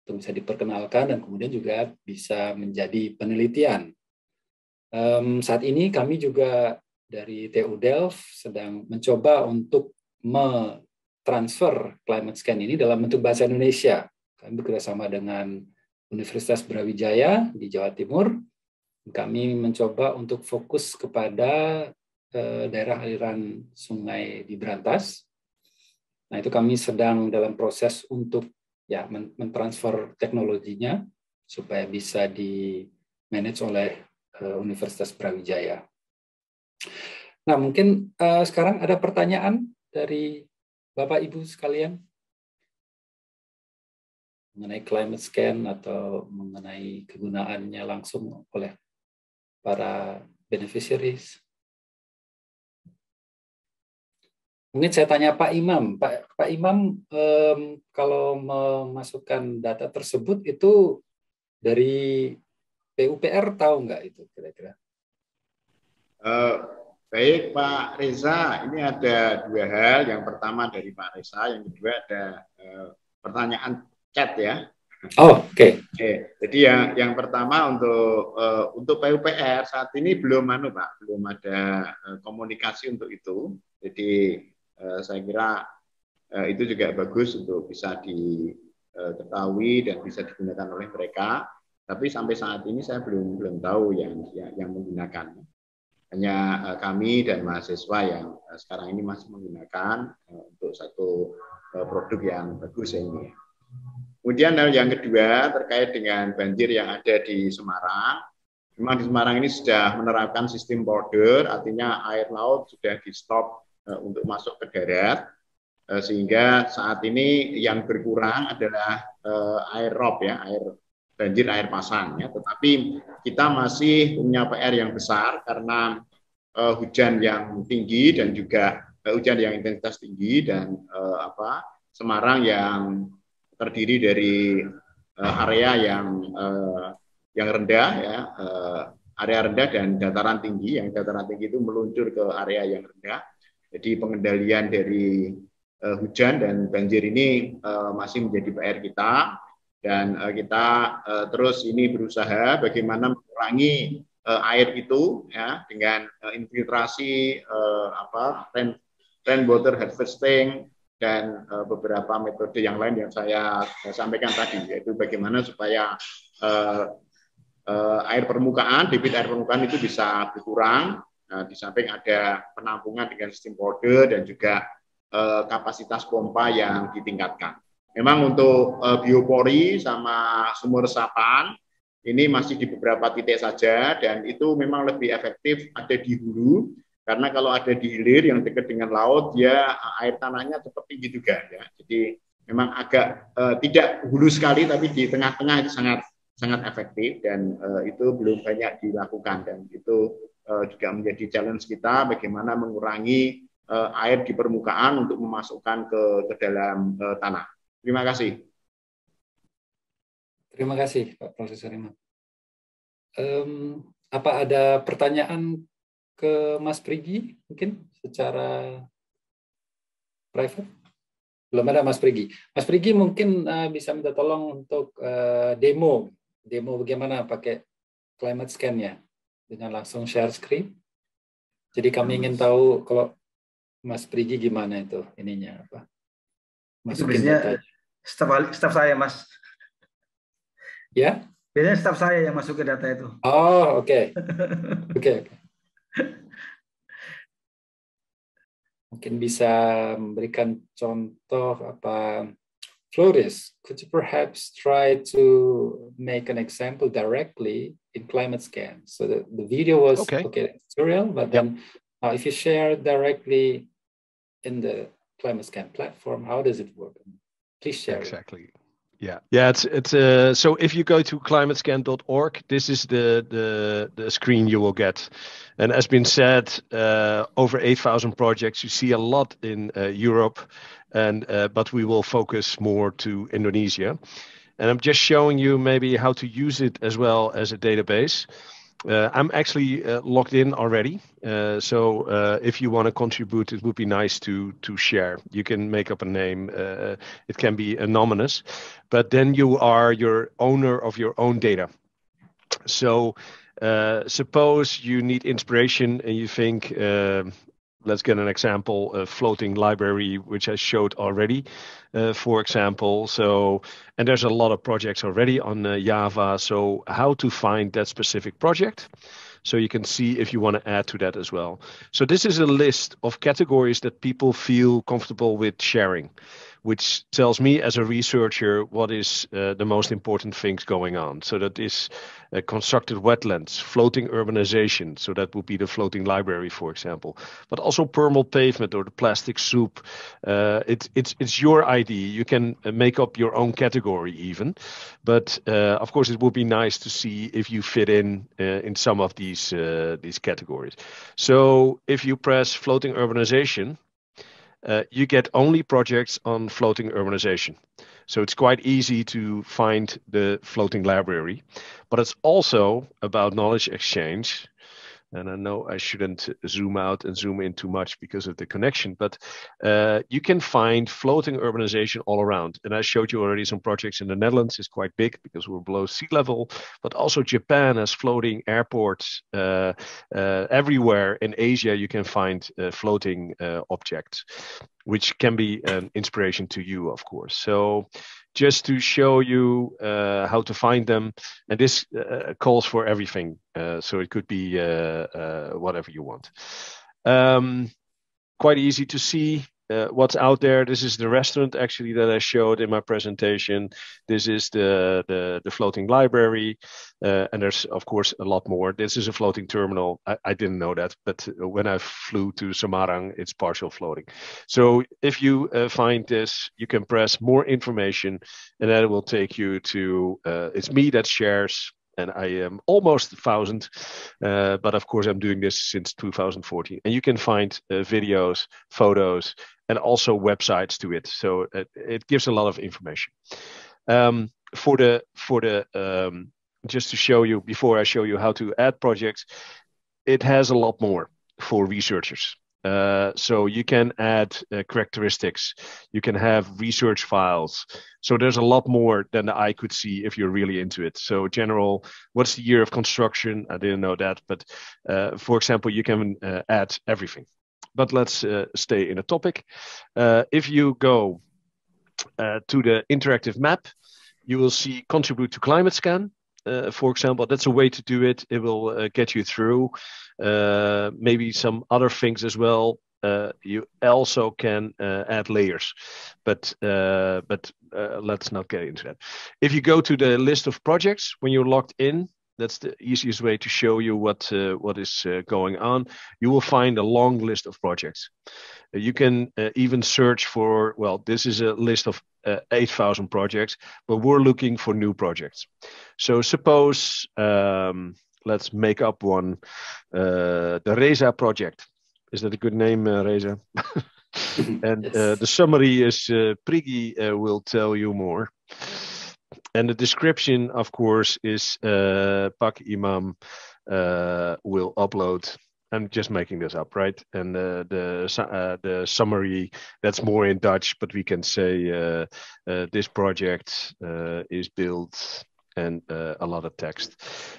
untuk bisa diperkenalkan dan kemudian juga bisa menjadi penelitian. Um, saat ini kami juga dari TU Delft sedang mencoba untuk mentransfer climate scan ini dalam bentuk bahasa Indonesia. Kami bekerjasama dengan Universitas Brawijaya di Jawa Timur kami mencoba untuk fokus kepada eh, daerah aliran sungai di Brantas. Nah, itu kami sedang dalam proses untuk ya mentransfer teknologinya supaya bisa di manage oleh eh, Universitas Brawijaya. Nah, mungkin eh, sekarang ada pertanyaan dari Bapak Ibu sekalian mengenai climate scan atau mengenai kegunaannya langsung oleh para beneficiaries. Mungkin saya tanya Pak Imam, Pak, Pak Imam um, kalau memasukkan data tersebut itu dari PUPR tahu nggak itu kira-kira? Uh, baik Pak Reza, ini ada dua hal. Yang pertama dari Pak Reza, yang kedua ada uh, pertanyaan chat ya. Oh, oke. Okay. Okay. Jadi ya yang pertama untuk uh, untuk PUPR saat ini belum anu Pak, belum ada uh, komunikasi untuk itu. Jadi uh, saya kira uh, itu juga bagus untuk bisa diketahui dan bisa digunakan oleh mereka. Tapi sampai saat ini saya belum belum tahu yang yang, yang menggunakan. Hanya uh, kami dan mahasiswa yang uh, sekarang ini masih menggunakan uh, untuk satu uh, produk yang bagus ya ini. Kemudian yang kedua terkait dengan banjir yang ada di Semarang. Memang di Semarang ini sudah menerapkan sistem border, artinya air laut sudah di stop uh, eh, untuk masuk ke darat. Uh, sehingga saat ini yang berkurang adalah uh, air rob ya, air banjir air pasang ya. Tetapi kita masih punya PR yang besar karena uh, hujan yang tinggi dan juga uh, hujan yang intensitas tinggi dan uh, apa Semarang yang terdiri dari uh, area yang uh, yang rendah ya uh, area rendah dan dataran tinggi yang dataran tinggi itu meluncur ke area yang rendah jadi pengendalian dari uh, hujan dan banjir ini uh, masih menjadi PR kita dan uh, kita uh, terus ini berusaha bagaimana mengurangi uh, air itu ya dengan uh, infiltrasi uh, apa rain, rainwater harvesting dan uh, beberapa metode yang lain yang saya sampaikan tadi yaitu bagaimana supaya uh, uh, air permukaan debit air permukaan itu bisa berkurang nah, di samping ada penampungan dengan sistem kode dan juga uh, kapasitas pompa yang ditingkatkan. Memang untuk uh, biopori sama sumur resapan ini masih di beberapa titik saja dan itu memang lebih efektif ada di hulu karena kalau ada di hilir yang dekat dengan laut, ya air tanahnya tetap tinggi juga. Ya. Jadi memang agak uh, tidak hulu sekali, tapi di tengah-tengah itu sangat sangat efektif dan uh, itu belum banyak dilakukan dan itu uh, juga menjadi challenge kita bagaimana mengurangi uh, air di permukaan untuk memasukkan ke ke dalam uh, tanah. Terima kasih. Terima kasih Pak Profesor Imam. Um, apa ada pertanyaan ke Mas Prigi mungkin secara private belum ada Mas Prigi. Mas Prigi mungkin uh, bisa minta tolong untuk uh, demo demo bagaimana pakai climate scan ya dengan langsung share screen. Jadi kami ingin tahu kalau Mas Prigi gimana itu ininya apa? Mas Prigi staf staff, staff saya Mas. Ya? Biasanya staff saya yang masuk ke data itu. Oh oke okay. oke. okay. Mungkin bisa memberikan contoh apa Flores, could you perhaps try to make an example directly in climate scan? So the, the video was okay, okay tutorial, but yep. then uh, if you share directly in the climate scan platform, how does it work? Please share. Exactly. It. Yeah, yeah. It's it's uh, so if you go to climatescan.org, this is the the the screen you will get. And as been said, uh, over eight thousand projects. You see a lot in uh, Europe, and uh, but we will focus more to Indonesia. And I'm just showing you maybe how to use it as well as a database uh, I'm actually uh, logged in already. Uh, so uh, if you want to contribute, it would be nice to to share. You can make up a name. Uh, uh, it can be anonymous, but then you are your owner of your own data. So suppose you need inspiration and you think let's get an example a floating library which i showed already uh, for example so and there's a lot of projects already on uh, java so how to find that specific project so you can see if you want to add to that as well so this is a list of categories that people feel comfortable with sharing which tells me as a researcher what is uh, the most important things going on. So that is uh, constructed wetlands, floating urbanization. So that would be the floating library, for example, but also permal pavement or the plastic soup. Uh, it's it's your idea. You can uh, make up your own category even, but uh, of course it would be nice to see if you fit in uh, in some of these these categories. So if you press floating urbanization uh, you get only projects on floating urbanization. So it's quite easy to find the floating library, but it's also about knowledge exchange and I know I shouldn't zoom out and zoom in too much because of the connection, but uh, you can find floating urbanization all around. And I showed you already some projects in the Netherlands is quite big because we're below sea level, but also Japan has floating airports uh, uh, everywhere. In Asia, you can find uh, floating uh, objects which can be an inspiration to you, of course. So just to show you uh, how to find them, and this uh, calls for everything. Uh, so it could be uh, uh, whatever you want. Um, quite easy to see uh, what's out there. This is the restaurant actually that I showed in my presentation. This is the the, the floating library, uh, and there's of course a lot more. This is a floating terminal. I, I didn't know that, but uh, when I flew to Samarang, it's partial floating. So if you uh, find this, you can press more information, and that will take you to. Uh, it's me that shares and I am almost a thousand. Uh, but of course, I'm doing this since 2014, and you can find uh, videos, photos, and also websites to it. So it, it gives a lot of information. Um, for the for the um, just to show you before I show you how to add projects, it has a lot more for researchers. Uh, so you can add uh, characteristics, you can have research files. So there's a lot more than the eye could see if you're really into it. So general, what's the year of construction? I didn't know that, but uh, for example, you can uh, add everything. But let's uh, stay in a topic. Uh, if you go to the interactive map, you will see contribute to climate scan uh, for example. That's a way to do it. It will uh, get you through. Uh, maybe some other things as well. Uh, you also can uh, add layers, but uh, but let's not get into that. If you go to the list of projects when you're logged in, that's the easiest way to show you what uh, what is uh, going on. You will find a long list of projects. Uh, you can uh, even search for well, this is a list of uh, 8,000 projects, but we're looking for new projects. So suppose um, let's make up one, uh, the Reza project. Is that a good name, Reza? and yes. the summary is Prigi will tell you more. And the description, of course, is uh, Pak Imam uh, will upload. I'm just making this up, right? And uh, the uh, the summary that's more in Dutch, but we can say uh, uh, this project uh, is built and uh, a lot of text.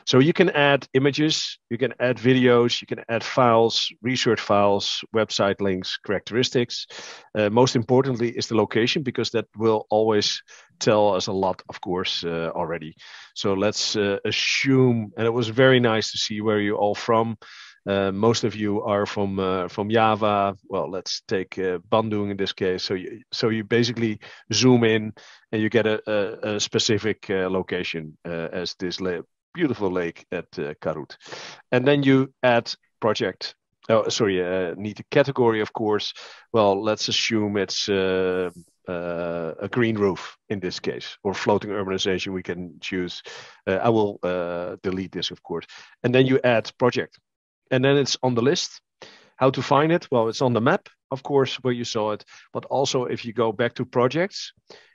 So you can add images, you can add videos, you can add files, research files, website links, characteristics. Uh, most importantly is the location because that will always tell us a lot, of course, uh, already. So let's uh, assume, and it was very nice to see where you're all from. Uh, most of you are from uh, from Java. Well, let's take uh, Bandung in this case. So you so you basically zoom in and you get a, a, a specific uh, location uh, as this la beautiful lake at uh, Karut, and then you add project. Oh, sorry, need a category, of course. Well, let's assume it's. Uh, a green roof in this case, or floating urbanization, we can choose. Uh, I will uh, delete this, of course. And then you add project and then it's on the list. How to find it? Well, it's on the map, of course, where you saw it. But also, if you go back to projects,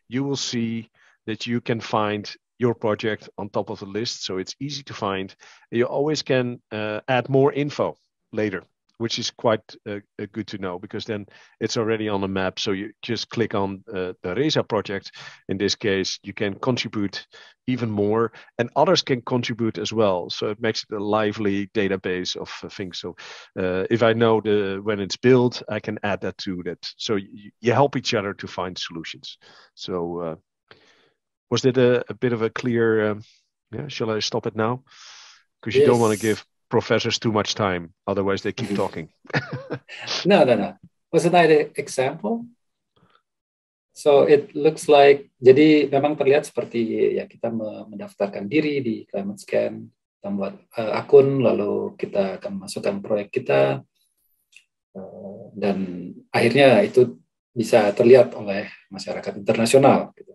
you will see that you can find your project on top of the list. So it's easy to find. You always can uh, add more info later which is quite uh, uh, good to know because then it's already on the map. So you just click on uh, the RESA project. In this case, you can contribute even more, and others can contribute as well. So it makes it a lively database of uh, things. So uh, if I know the when it's built, I can add that to that. So you, you help each other to find solutions. So uh, was that a, a, bit of a clear? Um, yeah, shall I stop it now? Because you yes. don't want to give professors too much time. Otherwise, they keep mm-hmm. talking. no, no, no. Wasn't that an example? So it looks like jadi memang terlihat seperti ya kita mendaftarkan diri di climate scan, kita buat uh, eh, akun, lalu kita akan masukkan proyek kita uh, dan akhirnya itu bisa terlihat oleh masyarakat internasional. Gitu.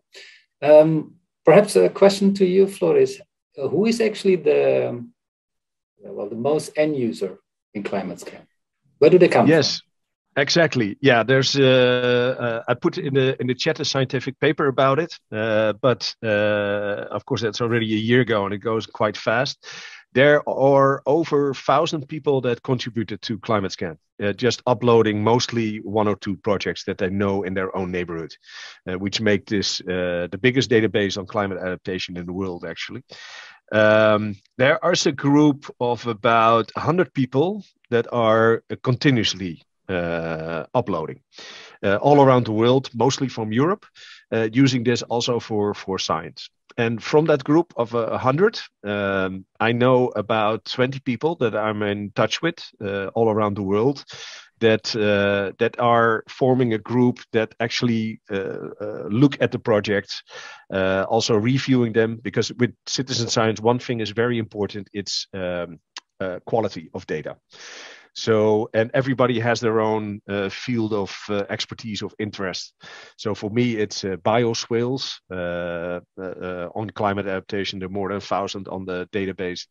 Um, perhaps a question to you, Flores. Who is actually the well, the most end user in climate scam? Where do they come yes. from? Exactly. Yeah, there's. Uh, uh, I put in the in the chat a scientific paper about it, uh, but uh, of course that's already a year ago, and it goes quite fast. There are over thousand people that contributed to Climate Scan, uh, just uploading mostly one or two projects that they know in their own neighborhood, uh, which make this the biggest database on climate adaptation in the world, actually. Um, there is a group of about 100 people that are continuously uh, uploading uh, all around the world, mostly from Europe, uh, using this also for, for science. And from that group of uh, 100, um, I know about 20 people that I'm in touch with uh, all around the world that uh, that are forming a group that actually uh, uh, look at the projects, uh, also reviewing them. Because with citizen science, one thing is very important: it's um, quality of data. So, and everybody has their own uh, field of uh, expertise of interest. So for me, it's uh, bioswales uh, uh, uh, on climate adaptation. There are more than thousand on the database.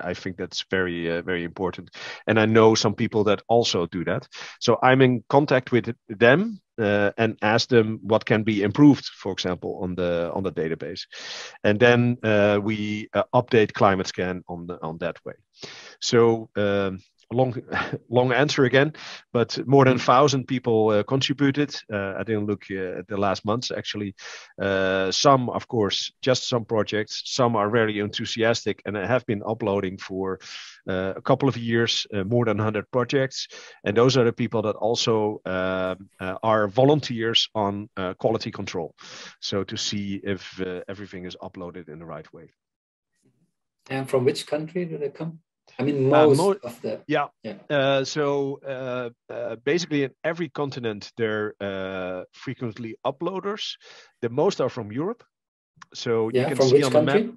I think that's very, very important. And I know some people that also do that. So I'm in contact with them uh, and ask them what can be improved, for example, on the on the database, and then uh, we uh, update climate scan on the, on that way. So um, long long answer again but more than 1000 hmm. people uh, contributed uh, i didn't look uh, at the last months actually uh, some of course just some projects some are very enthusiastic and I have been uploading for uh, a couple of years uh, more than 100 projects and those are the people that also um, are volunteers on quality control so to see if everything is uploaded in the right way and from which country do they come I mean, uh, most, most of the. Yeah. yeah. Uh, so uh, basically, in every continent, there are frequently uploaders. The most are from Europe. So yeah, you can from see which on country? the map.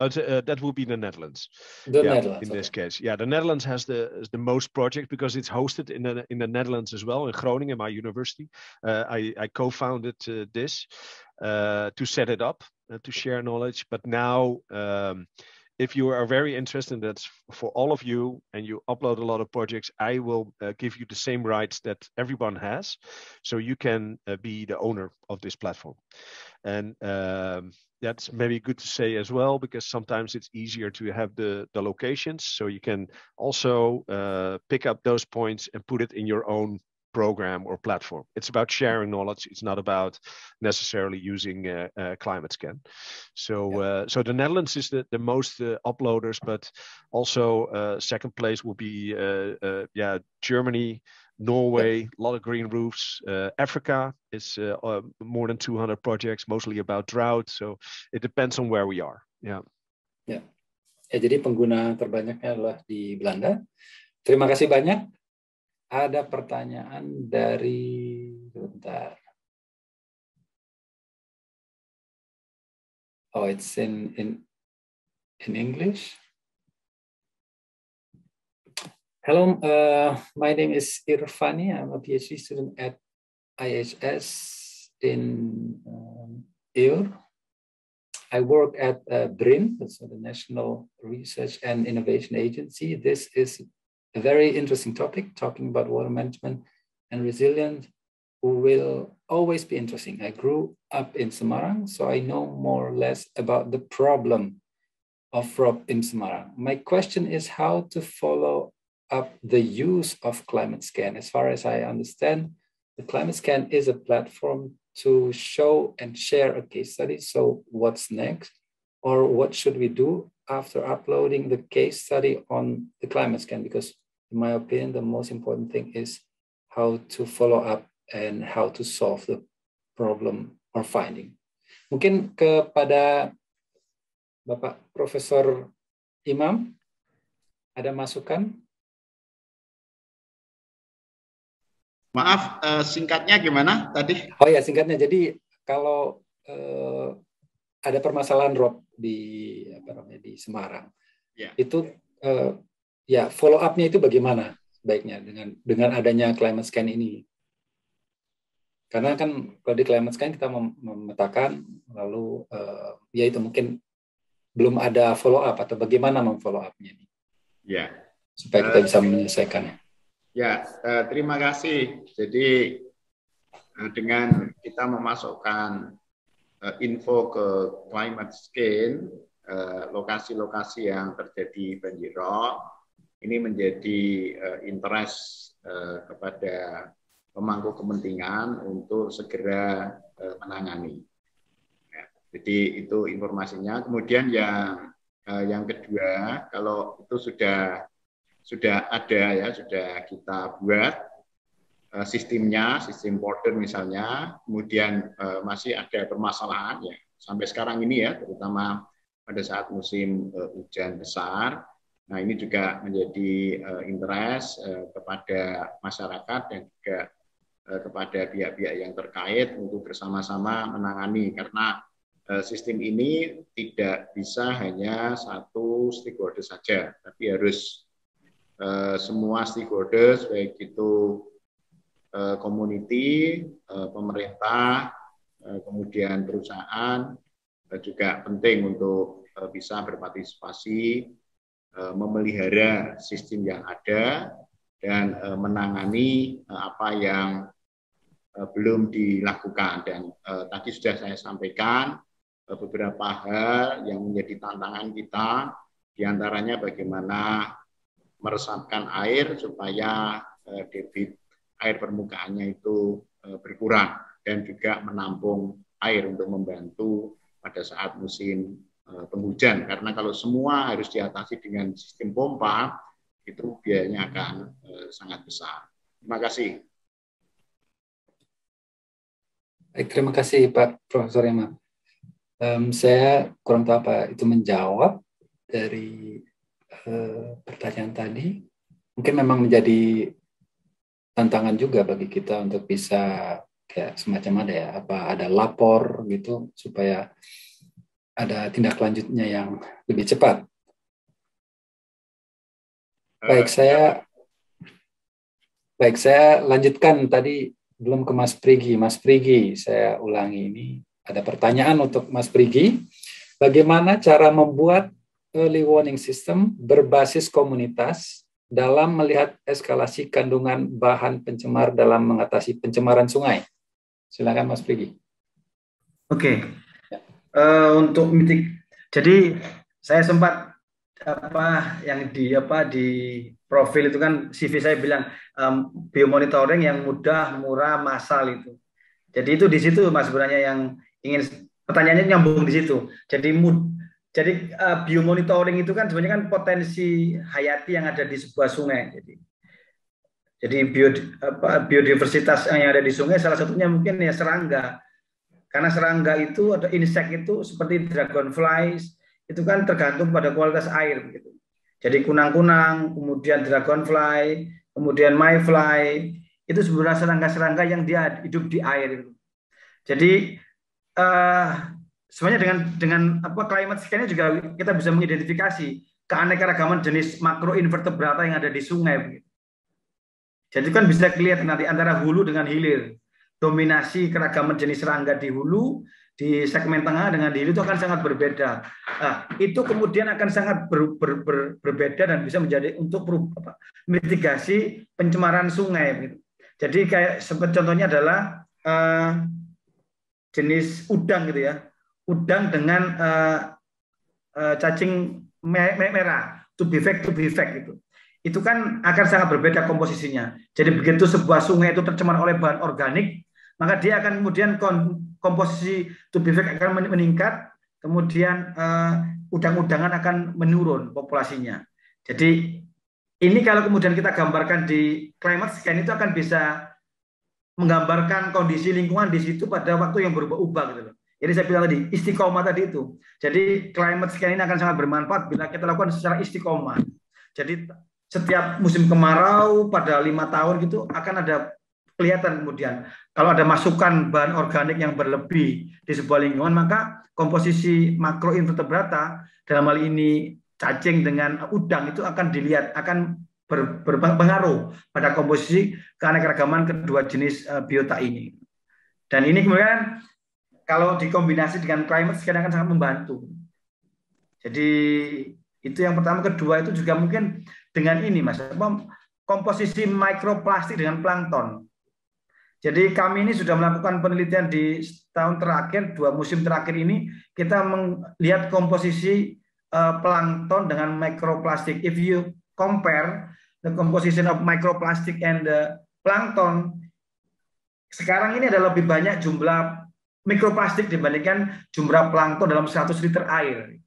Uh, that would be the Netherlands. The yeah, Netherlands in okay. this case, yeah, the Netherlands has the the most projects because it's hosted in the in the Netherlands as well in Groningen, my university. Uh, I I co-founded uh, this to set it up to share knowledge, but now. Um, if you are very interested, that's for all of you, and you upload a lot of projects, I will uh, give you the same rights that everyone has. So you can uh, be the owner of this platform. And um, that's maybe good to say as well, because sometimes it's easier to have the, the locations. So you can also uh, pick up those points and put it in your own program or platform. It's about sharing knowledge. It's not about necessarily using uh, uh, climate scan. So, yeah. Uh, so the Netherlands is the, the most uploaders, but also second place will be yeah Germany. Norway, a lot of green roofs. Uh, Africa is uh, uh, more than 200 projects, mostly about drought. So it depends on where we are. Yeah. Yeah. ya. Eh, jadi pengguna terbanyaknya adalah di Belanda. Terima kasih banyak ada pertanyaan dari bentar. Oh, it's in in in English. Hello, uh, my name is Irfani. I'm a PhD student at IHS in um, I work at uh, BRIN, so the National Research and Innovation Agency. This is a very interesting topic, talking about water management and resilient will always be interesting. I grew up in Semarang, so I know more or less about the problem of rob in Semarang. My question is how to follow up the use of climate scan. As far as I understand, the climate scan is a platform to show and share a case study. So what's next or what should we do after uploading the case study on the climate scan because in my opinion, the most important thing is how to follow up and how to solve the problem or finding. Mungkin kepada Bapak Profesor Imam, ada masukan? Maaf, eh, singkatnya gimana tadi? Oh ya, singkatnya. Jadi kalau eh, ada permasalahan rob di apa namanya di Semarang. Yeah. Itu uh, ya follow up-nya itu bagaimana sebaiknya dengan dengan adanya climate scan ini? Karena kan kalau di climate scan kita mem memetakan lalu uh, ya itu mungkin belum ada follow up atau bagaimana memfollow up-nya ini. Ya. Supaya kita eh, bisa menyelesaikannya. Ya, terima kasih. Jadi dengan kita memasukkan uh, info ke climate scan lokasi eh, lokasi-lokasi yang terjadi banjir ini menjadi uh, interest uh, kepada pemangku kepentingan untuk segera uh, menangani. Ya, jadi itu informasinya. Kemudian yang uh, yang kedua, kalau itu sudah sudah ada ya sudah kita buat Eh, sistemnya, sistem border misalnya, kemudian eh, masih ada permasalahan ya sampai sekarang ini ya, terutama pada saat musim eh, hujan besar. Nah ini juga menjadi interest kepada masyarakat dan juga kepada pihak-pihak yang terkait untuk bersama-sama menangani karena sistem ini tidak bisa hanya satu stakeholder saja, tapi harus semua stakeholder, baik itu Eh, community, eh, pemerintah, eh, kemudian perusahaan juga penting untuk bisa berpartisipasi memelihara sistem yang ada dan menangani apa yang belum dilakukan dan tadi sudah saya sampaikan beberapa hal yang menjadi tantangan kita diantaranya bagaimana meresapkan air supaya debit air permukaannya itu eh, berkurang dan juga menampung air untuk membantu pada saat musim eh, penghujan karena kalau semua harus diatasi dengan sistem pompa itu biayanya akan eh, sangat besar. Terima kasih. Baik, terima kasih Pak Profesor Emma. Um, saya kurang tahu apa itu menjawab dari uh, pertanyaan tadi. Mungkin memang menjadi tantangan juga bagi kita untuk bisa kayak semacam ada ya apa ada lapor gitu supaya ada tindak lanjutnya yang lebih cepat. Baik eh, saya iya. baik saya lanjutkan tadi belum ke Mas Prigi. Mas Prigi saya ulangi ini ada pertanyaan untuk Mas Prigi. Bagaimana cara membuat early warning system berbasis komunitas dalam melihat eskalasi kandungan bahan pencemar dalam mengatasi pencemaran sungai. Silakan Mas Pigi. Oke. Okay. Ya. Uh, eh, untuk mitik, jadi saya sempat apa yang di apa di profil itu kan CV saya bilang um, biomonitoring yang mudah, murah, massal itu. Jadi itu di situ Mas sebenarnya yang ingin pertanyaannya nyambung di situ. Jadi mud, jadi uh, biomonitoring itu kan sebenarnya kan potensi hayati yang ada di sebuah sungai. Jadi jadi bio, apa, biodiversitas yang ada di sungai salah satunya mungkin ya serangga. Karena serangga itu atau insek itu seperti dragonflies itu kan tergantung pada kualitas air gitu. Jadi kunang-kunang, kemudian dragonfly, kemudian mayfly, itu sebenarnya serangga-serangga yang dia hidup di air. Jadi uh, sebenarnya dengan dengan apa climate scan juga kita bisa mengidentifikasi keanekaragaman jenis makroinvertebrata yang ada di sungai. Jadi kan bisa kelihatan nanti antara hulu dengan hilir. Dominasi keragaman jenis serangga di hulu, di segmen tengah dengan di hilir itu akan sangat berbeda. Nah, itu kemudian akan sangat ber, ber, ber, berbeda dan bisa menjadi untuk apa, mitigasi pencemaran sungai. Jadi kayak contohnya adalah uh, jenis udang gitu ya udang dengan uh, uh, cacing me merah, to be fact, to be fact itu. Itu kan akan sangat berbeda komposisinya. Jadi begitu sebuah sungai itu tercemar oleh bahan organik, maka dia akan kemudian komposisi to be fact akan meningkat, kemudian uh, udang-udangan akan menurun populasinya. Jadi ini kalau kemudian kita gambarkan di climate scan itu akan bisa menggambarkan kondisi lingkungan di situ pada waktu yang berubah-ubah gitu loh. Jadi saya bilang tadi istiqomah tadi itu. Jadi climate scan ini akan sangat bermanfaat bila kita lakukan secara istiqomah. Jadi setiap musim kemarau pada lima tahun gitu akan ada kelihatan kemudian kalau ada masukan bahan organik yang berlebih di sebuah lingkungan maka komposisi makroinvertebrata dalam hal ini cacing dengan udang itu akan dilihat akan berpengaruh pada komposisi keanekaragaman kedua jenis eh, biota ini. Dan ini kemudian kalau dikombinasi dengan climate sekarang akan sangat membantu. Jadi itu yang pertama, kedua itu juga mungkin dengan ini mas, komposisi mikroplastik dengan plankton. Jadi kami ini sudah melakukan penelitian di tahun terakhir, dua musim terakhir ini kita melihat komposisi eh, plankton dengan mikroplastik. If you compare the composition of microplastic and the plankton, sekarang ini ada lebih banyak jumlah mikroplastik dibandingkan jumlah plankton dalam 100 liter air.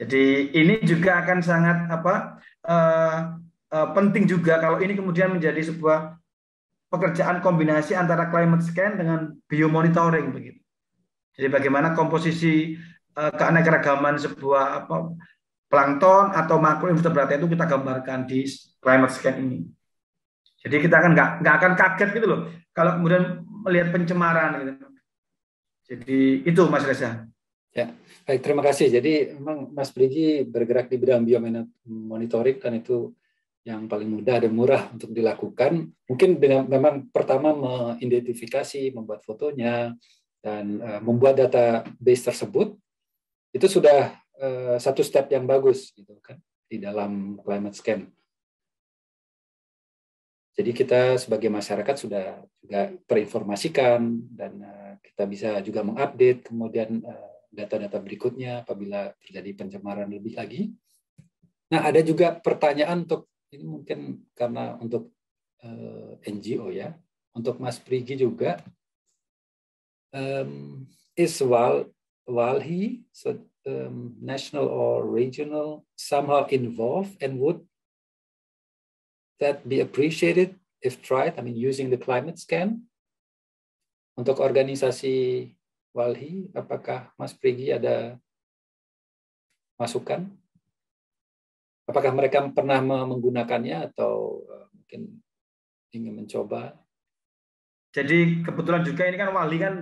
Jadi ini juga akan sangat apa uh, uh, penting juga kalau ini kemudian menjadi sebuah pekerjaan kombinasi antara climate scan dengan biomonitoring begitu. Jadi bagaimana komposisi uh, keanekaragaman sebuah apa plankton atau makroinvertebrata itu kita gambarkan di climate scan ini. Jadi kita akan nggak nggak akan kaget gitu loh. Kalau kemudian melihat pencemaran gitu. Jadi itu Mas Reza. Ya, baik terima kasih. Jadi memang Mas Brigi bergerak di bidang biomonitoring kan itu yang paling mudah dan murah untuk dilakukan. Mungkin dengan memang pertama mengidentifikasi, membuat fotonya dan uh, membuat database tersebut itu sudah uh, satu step yang bagus gitu kan di dalam climate scan. Jadi kita sebagai masyarakat sudah juga terinformasikan dan eh, kita bisa juga mengupdate kemudian eh, data-data berikutnya apabila terjadi pencemaran lebih lagi. Nah, ada juga pertanyaan untuk ini mungkin karena untuk eh, NGO ya, untuk Mas Prigi juga. Um, is Wal Walhi so, um, national or regional somehow involved and would that be appreciated if tried? I mean, using the climate scan. Untuk organisasi Walhi, apakah Mas Prigi ada masukan? Apakah mereka pernah menggunakannya atau eh, mungkin ingin mencoba? Jadi kebetulan juga ini kan Wali kan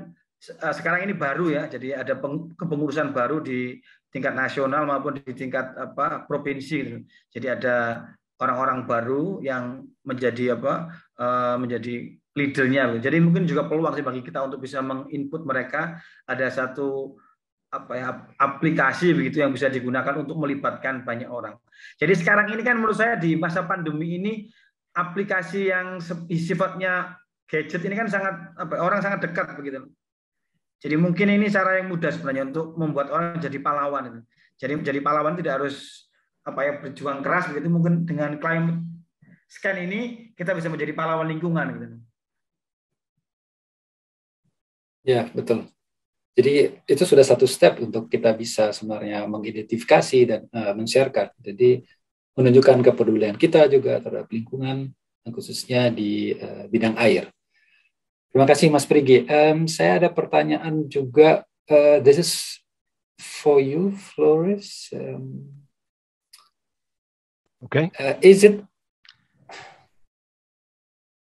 eh, sekarang ini baru ya, jadi ada kepengurusan baru di tingkat nasional maupun di tingkat apa provinsi. Gitu. Jadi ada orang-orang baru yang menjadi apa eh, menjadi leadernya. Gitu. Jadi mungkin juga peluang sih bagi kita untuk bisa menginput mereka ada satu apa ya aplikasi begitu yang bisa digunakan untuk melibatkan banyak orang. Jadi sekarang ini kan menurut saya di masa pandemi ini aplikasi yang sifatnya gadget ini kan sangat apa ya, orang sangat dekat begitu. Jadi mungkin ini cara yang mudah sebenarnya untuk membuat orang jadi pahlawan. Gitu. Jadi menjadi pahlawan tidak harus apa ya berjuang keras begitu mungkin dengan climate scan ini kita bisa menjadi pahlawan lingkungan gitu. Ya, betul. Jadi itu sudah satu step untuk kita bisa sebenarnya mengidentifikasi dan uh, men-sharekan. Jadi menunjukkan kepedulian kita juga terhadap lingkungan, eh, khususnya di uh, bidang air. Terima kasih Mas Prigi. Um, saya ada pertanyaan juga. Uh, this is for you, Flores. Um, Okay. Uh, is it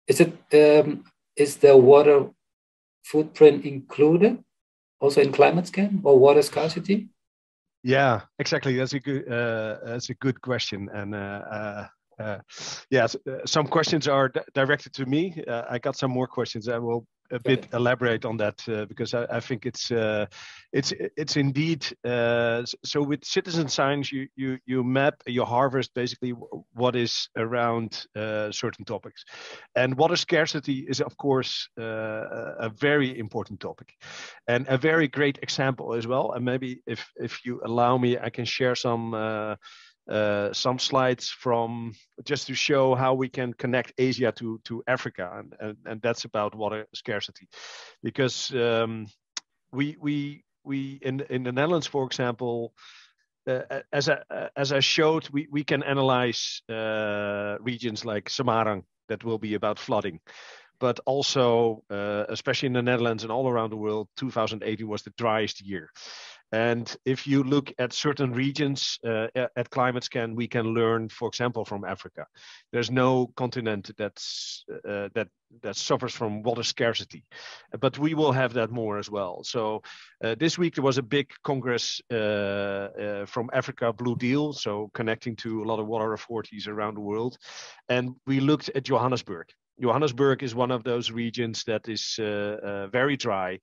is it um, is the water footprint included also in climate scan or water scarcity? Yeah, exactly. That's a good uh, that's a good question, and uh, uh, uh yes, uh, some questions are directed to me. Uh, I got some more questions. I will a bit okay. elaborate on that uh, because I, I, think it's uh, it's it's indeed uh, so with citizen science you you you map you harvest basically what is around uh, certain topics and water scarcity is of course uh, a very important topic and a very great example as well and maybe if if you allow me I can share some uh, uh, some slides from just to show how we can connect Asia to, to Africa. And, and, and that's about water scarcity. Because um, we, we, we in, in the Netherlands, for example, uh, as, I, as I showed, we, we can analyze uh, regions like Samarang that will be about flooding. But also, uh, especially in the Netherlands and all around the world, 2018 was the driest year. And if you look at certain regions uh, at climate scan, we can learn, for example, from Africa. There's no continent that's uh, uh, that that suffers from water scarcity, but we will have that more as well. So uh, this week there was a big congress uh, uh, from Africa, Blue Deal, so connecting to a lot of water authorities around the world, and we looked at Johannesburg. Johannesburg is one of those regions that is very dry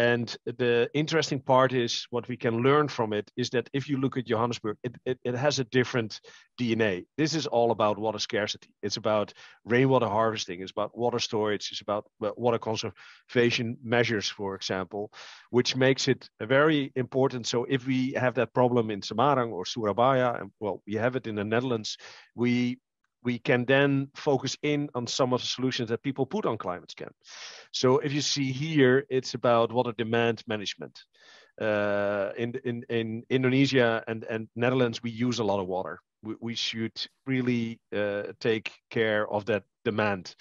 and the interesting part is what we can learn from it is that if you look at Johannesburg, it, it, it, has a different DNA. This is all about water scarcity. It's about rainwater harvesting. It's about water storage. It's about water conservation measures, for example, which makes it very important. So if we have that problem in Samarang or Surabaya, and well, we have it in the Netherlands, we we can then focus in on some of the solutions that people put on climate scan. So if you see here, it's about water demand management. Uh, in, in, in Indonesia and, and Netherlands, we use a lot of water. We, we should really uh, take care of that demand.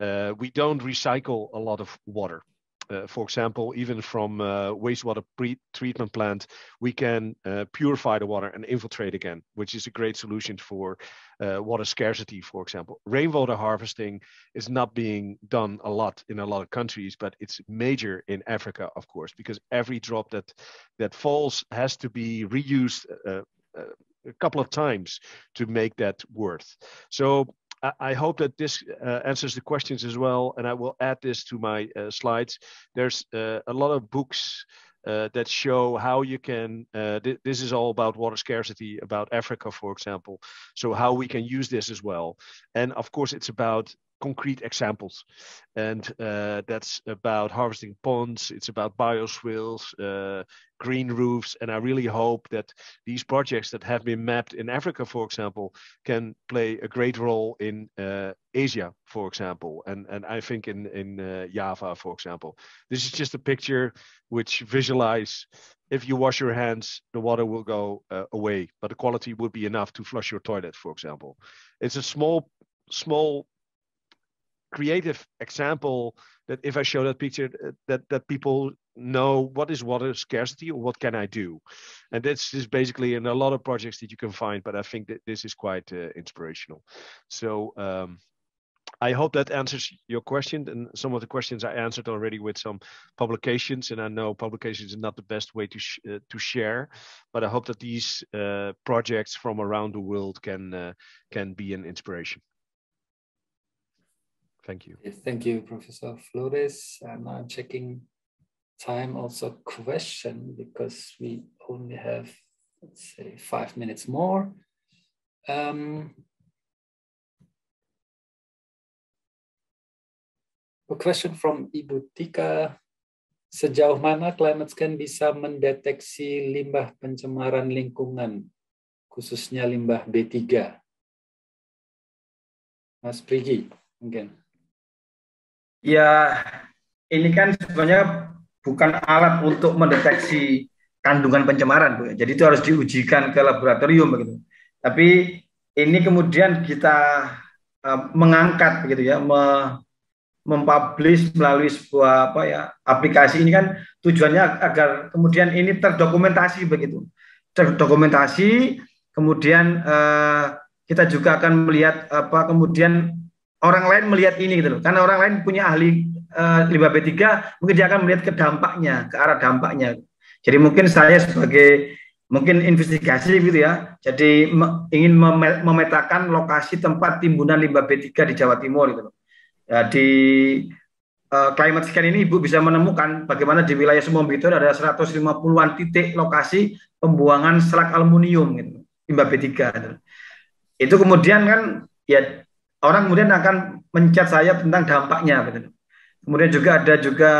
Uh, we don't recycle a lot of water uh, for example, even from uh, wastewater pre- treatment plant, we can uh, purify the water and infiltrate again, which is a great solution for uh, water scarcity, for example. Rainwater harvesting is not being done a lot in a lot of countries, but it's major in Africa, of course, because every drop that that falls has to be reused uh, uh, a couple of times to make that worth. So I hope that this uh, answers the questions as well, and I will add this to my uh, slides. There's uh, a lot of books uh, that show how you can, uh, th this is all about water scarcity, about Africa, for example, so how we can use this as well. And of course, it's about concrete examples. And uh, that's about harvesting ponds, it's about bioswales, uh, green roofs. And I really hope that these projects that have been mapped in Africa, for example, can play a great role in uh, Asia, for example, and, and I think in, in uh, Java, for example. This is just a picture which visualize if you wash your hands, the water will go uh, away, but the quality would be enough to flush your toilet, for example. It's a small small creative example that if I show that picture, uh, that that people know what is water scarcity or what can I do, and this is basically in a lot of projects that you can find. But I think that this is quite uh, inspirational. So. Um, I hope that answers your question and some of the questions I answered already with some publications. And I know publications is not the best way to sh uh, to share, but I hope that these uh, projects from around the world can uh, can be an inspiration. Thank you. Thank you, Professor Flores. I'm uh, checking time also question because we only have, let's say, five minutes more. Um, a question from Ibu Tika. Sejauh mana climate scan bisa mendeteksi limbah pencemaran lingkungan, khususnya limbah B3? Mas Prigi, mungkin ya ini kan sebenarnya bukan alat untuk mendeteksi kandungan pencemaran, Bu. Jadi itu harus diujikan ke laboratorium begitu. Tapi ini kemudian kita uh, mengangkat begitu ya, me mempublish melalui sebuah apa ya aplikasi ini kan tujuannya agar kemudian ini terdokumentasi begitu. Terdokumentasi, kemudian uh, kita juga akan melihat apa kemudian orang lain melihat ini gitu loh. Karena orang lain punya ahli uh, limbah B3, mungkin dia akan melihat ke dampaknya, ke arah dampaknya. Jadi mungkin saya sebagai mungkin investigasi gitu ya. Jadi me ingin memetakan lokasi tempat timbunan limbah B3 di Jawa Timur gitu loh. Ya, di uh, climate scan ini Ibu bisa menemukan bagaimana di wilayah Sumombi itu ada 150-an titik lokasi pembuangan selak aluminium gitu, limbah B3 gitu. Itu kemudian kan ya orang kemudian akan mencat saya tentang dampaknya gitu. Kemudian juga ada juga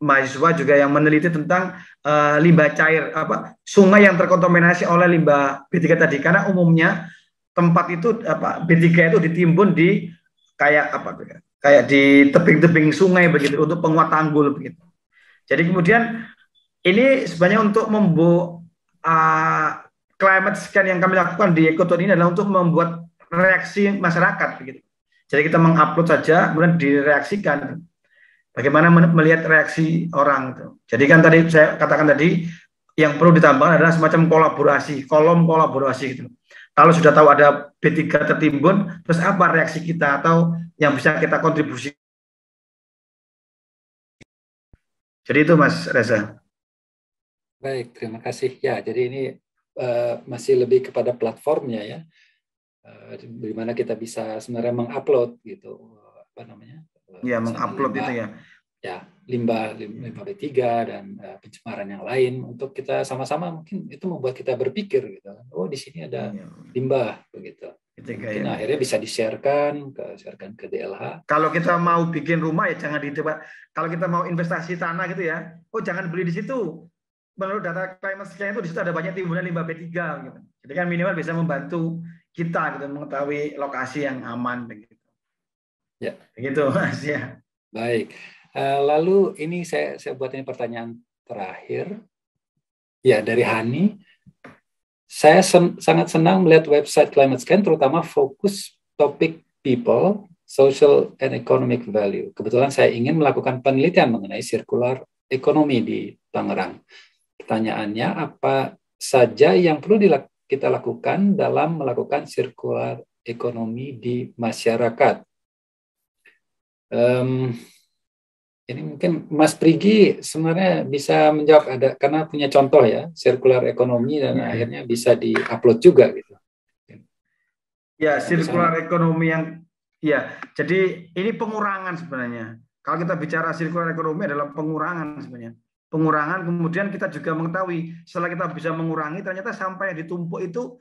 mahasiswa juga yang meneliti tentang uh, limbah cair apa sungai yang terkontaminasi oleh limbah B3 tadi karena umumnya tempat itu apa B3 itu ditimbun di kayak apa kayak di tebing-tebing sungai begitu untuk penguat tanggul begitu. Jadi kemudian ini sebenarnya untuk membuat uh, climate scan yang kami lakukan di ekoton ini adalah untuk membuat reaksi masyarakat begitu. Jadi kita mengupload saja kemudian direaksikan. Bagaimana melihat reaksi orang itu. Jadi kan tadi saya katakan tadi yang perlu ditambahkan adalah semacam kolaborasi, kolom kolaborasi gitu. Kalau sudah tahu ada B3 tertimbun, terus apa reaksi kita atau yang bisa kita kontribusi? Jadi itu Mas Reza. Baik, terima kasih. Ya, jadi ini uh, masih lebih kepada platformnya ya. Eh, bagaimana kita bisa sebenarnya mengupload gitu eh, apa namanya? Ya mengupload itu ya. Ya limbah limbah B3 dan uh, pencemaran yang lain untuk kita sama-sama mungkin itu membuat kita berpikir gitu. Oh di sini ada iya. limbah begitu. Mungkin ya. akhirnya bisa disiarkan, sharekan ke sharekan ke DLH. Kalau kita mau bikin rumah ya jangan di Kalau kita mau investasi tanah gitu ya, oh jangan beli di situ. Menurut data climate itu di situ ada banyak timbunan limbah B3 gitu. Jadi kan minimal bisa membantu kita gitu mengetahui lokasi yang aman begitu. Ya. Begitu Mas ya. Baik. Eh, lalu ini saya saya buat ini pertanyaan terakhir. Ya dari Hani. Saya sen sangat senang melihat website Climate Scan terutama fokus topik people, social and economic value. Kebetulan saya ingin melakukan penelitian mengenai circular ekonomi di Tangerang. Pertanyaannya apa saja yang perlu dilakukan kita lakukan dalam melakukan sirkular ekonomi di masyarakat. Um, ini mungkin Mas Prigi sebenarnya bisa menjawab ada karena punya contoh ya sirkular ekonomi dan ya. akhirnya bisa diupload juga gitu. Ya, nah, sirkular ekonomi yang ya. Jadi ini pengurangan sebenarnya. Kalau kita bicara sirkular ekonomi adalah pengurangan sebenarnya pengurangan kemudian kita juga mengetahui setelah kita bisa mengurangi ternyata sampah yang ditumpuk itu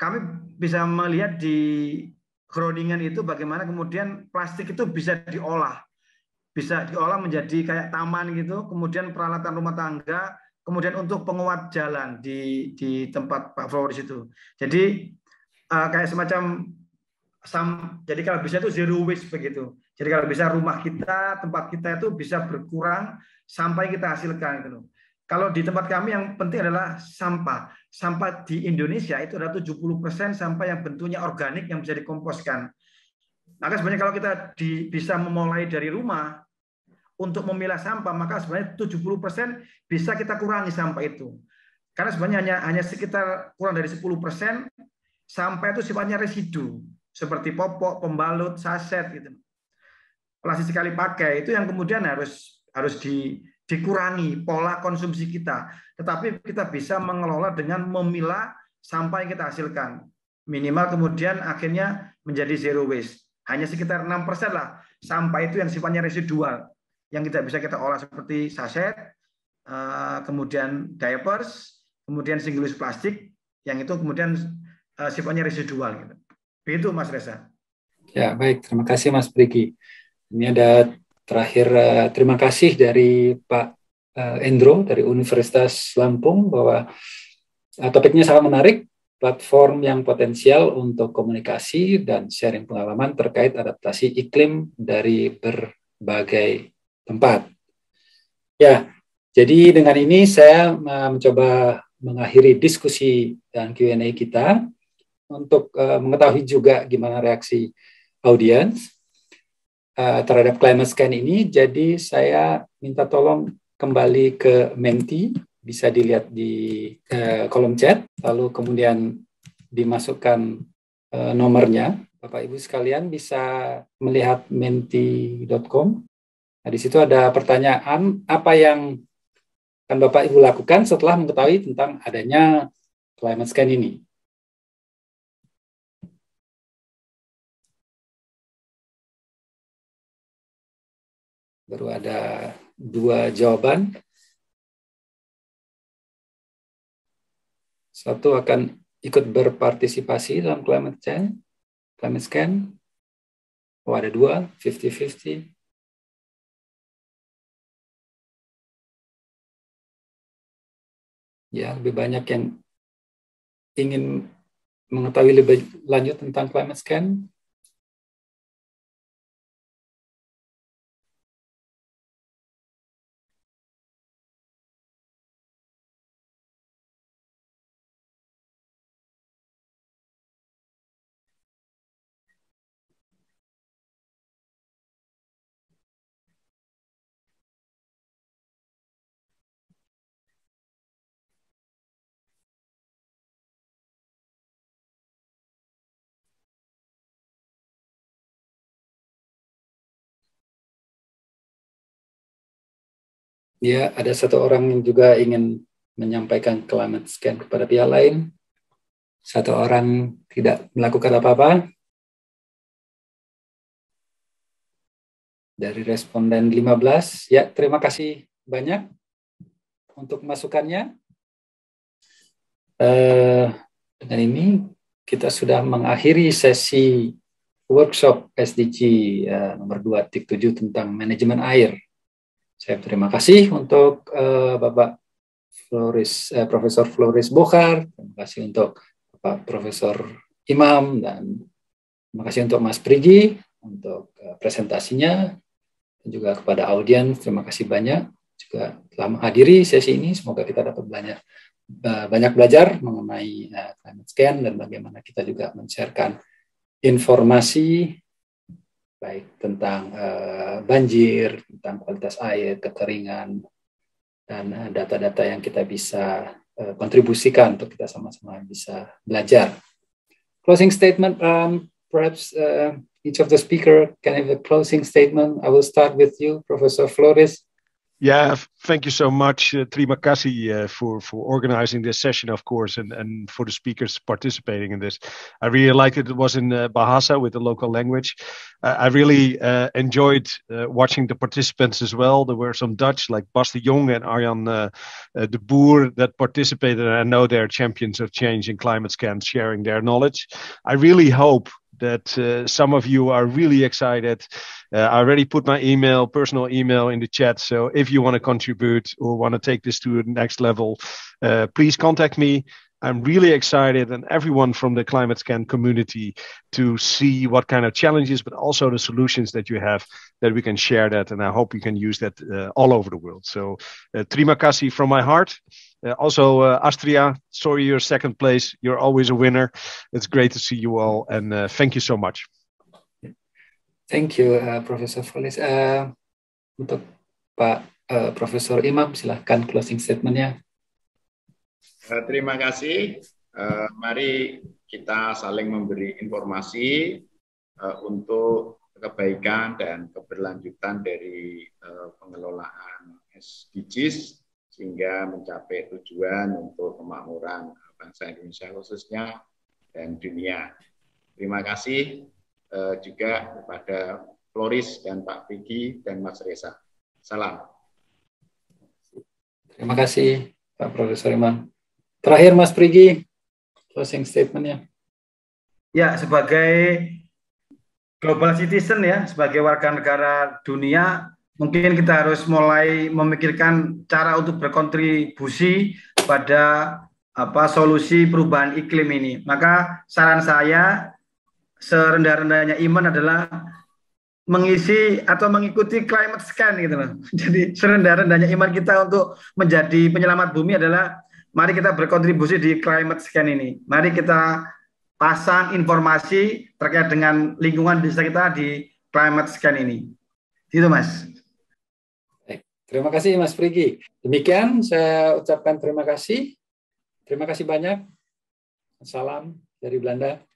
kami bisa melihat di Groningen itu bagaimana kemudian plastik itu bisa diolah bisa diolah menjadi kayak taman gitu kemudian peralatan rumah tangga kemudian untuk penguat jalan di di tempat Pak Flores itu jadi uh, kayak semacam sam, jadi kalau bisa itu zero waste begitu. Jadi kalau bisa rumah kita, tempat kita itu bisa berkurang Sampai kita hasilkan itu loh. Kalau di tempat kami yang penting adalah sampah. Sampah di Indonesia itu ada 70% sampah yang bentuknya organik yang bisa dikomposkan. Maka sebenarnya kalau kita di, bisa memulai dari rumah untuk memilah sampah, maka sebenarnya 70% bisa kita kurangi sampah itu. Karena sebenarnya hanya hanya sekitar kurang dari 10% sampah itu sifatnya residu seperti popok, pembalut, saset gitu. Plastik sekali pakai itu yang kemudian harus harus di, dikurangi pola konsumsi kita. Tetapi kita bisa mengelola dengan memilah sampah yang kita hasilkan. Minimal kemudian akhirnya menjadi zero waste. Hanya sekitar 6% lah sampah itu yang sifatnya residual. Yang tidak bisa kita olah seperti saset, eh, kemudian diapers, kemudian single plastik, yang itu kemudian eh, sifatnya residual. Gitu. Begitu Mas Reza. Ya baik, terima kasih Mas Priki. Ini ada Terakhir, eh, terima kasih dari Pak uh, Endro dari Universitas Lampung bahwa eh, topiknya sangat menarik, platform yang potensial untuk komunikasi dan sharing pengalaman terkait adaptasi iklim dari berbagai tempat. Ya, jadi dengan ini saya mencoba mengakhiri diskusi dan Q&A kita untuk mengetahui juga gimana reaksi audiens uh, terhadap climate scan ini, jadi saya minta tolong kembali ke Menti, bisa dilihat di uh, kolom chat, lalu kemudian dimasukkan uh, nomornya. Bapak Ibu sekalian bisa melihat menti.com. Nah, di situ ada pertanyaan apa yang akan Bapak Ibu lakukan setelah mengetahui tentang adanya climate scan ini. Baru ada dua jawaban. Satu akan ikut berpartisipasi dalam climate change, climate scan. Oh, ada dua, 50-50. Ya, lebih banyak yang ingin mengetahui lebih lanjut tentang climate scan, ya ada satu orang yang juga ingin menyampaikan climate scan kepada pihak lain. Satu orang tidak melakukan apa-apa. Dari responden 15, ya terima kasih banyak untuk masukannya. Uh, dengan ini kita sudah mengakhiri sesi workshop SDG uh, eh, nomor 2.7 tujuh tentang manajemen air. Saya terima kasih untuk uh, Bapak Floris, eh, Profesor Floris Bokar, terima kasih untuk Bapak Profesor Imam dan terima kasih untuk Mas Prigi untuk uh, presentasinya dan juga kepada audiens terima kasih banyak juga telah menghadiri sesi ini. Semoga kita dapat banyak eh, banyak belajar mengenai uh, climate scan dan bagaimana kita juga men informasi baik tentang uh, banjir, tentang kualitas air, kekeringan, dan eh, data-data yang kita bisa uh, kontribusikan untuk kita sama-sama bisa belajar. Closing statement, um, perhaps uh, each of the speaker can have a closing statement. I will start with you, Professor Flores. Yeah, thank you so much, uh, Terima kasih, uh, for for organizing this session, of course, and and for the speakers participating in this. I really liked it. It was in uh, Bahasa with the local language. Uh, I really uh, enjoyed uh, watching the participants as well. There were some Dutch, like Bas de Jong and Arjan uh, de Boer, that participated. And I know they're champions of change in climate scams, sharing their knowledge. I really hope that some of you are really excited uh, I already put my email, personal email in the chat. So if you want to contribute or want to take this to the next level, uh, please contact me. I'm really excited and everyone from the climate scan community to see what kind of challenges, but also the solutions that you have that we can share that. And I hope you can use that uh, all over the world. So uh, kasih from my heart. Uh, also, uh, Astria, sorry, you're second place. You're always a winner. It's great to see you all. And uh, thank you so much. Thank you, uh, Profesor Folis. Uh, untuk Pak uh, Profesor Imam, silahkan closing statementnya. Uh, terima kasih. Uh, mari kita saling memberi informasi uh, untuk kebaikan dan keberlanjutan dari uh, pengelolaan SDGs sehingga mencapai tujuan untuk kemakmuran bangsa Indonesia khususnya dan dunia. Terima kasih. Eh, juga kepada Floris dan Pak Vicky dan Mas Reza. Salam. Terima kasih Pak Profesor Iman. Terakhir Mas Prigi, closing statementnya. Ya, sebagai global citizen ya, sebagai warga negara dunia, mungkin kita harus mulai memikirkan cara untuk berkontribusi pada apa solusi perubahan iklim ini. Maka saran saya serendah-rendahnya iman adalah mengisi atau mengikuti climate scan gitu loh. Jadi serendah-rendahnya iman kita untuk menjadi penyelamat bumi adalah mari kita berkontribusi di climate scan ini. Mari kita pasang informasi terkait dengan lingkungan desa kita di climate scan ini. Gitu Mas. Terima kasih Mas Frigi. Demikian saya ucapkan terima kasih. Terima kasih banyak. Salam dari Belanda.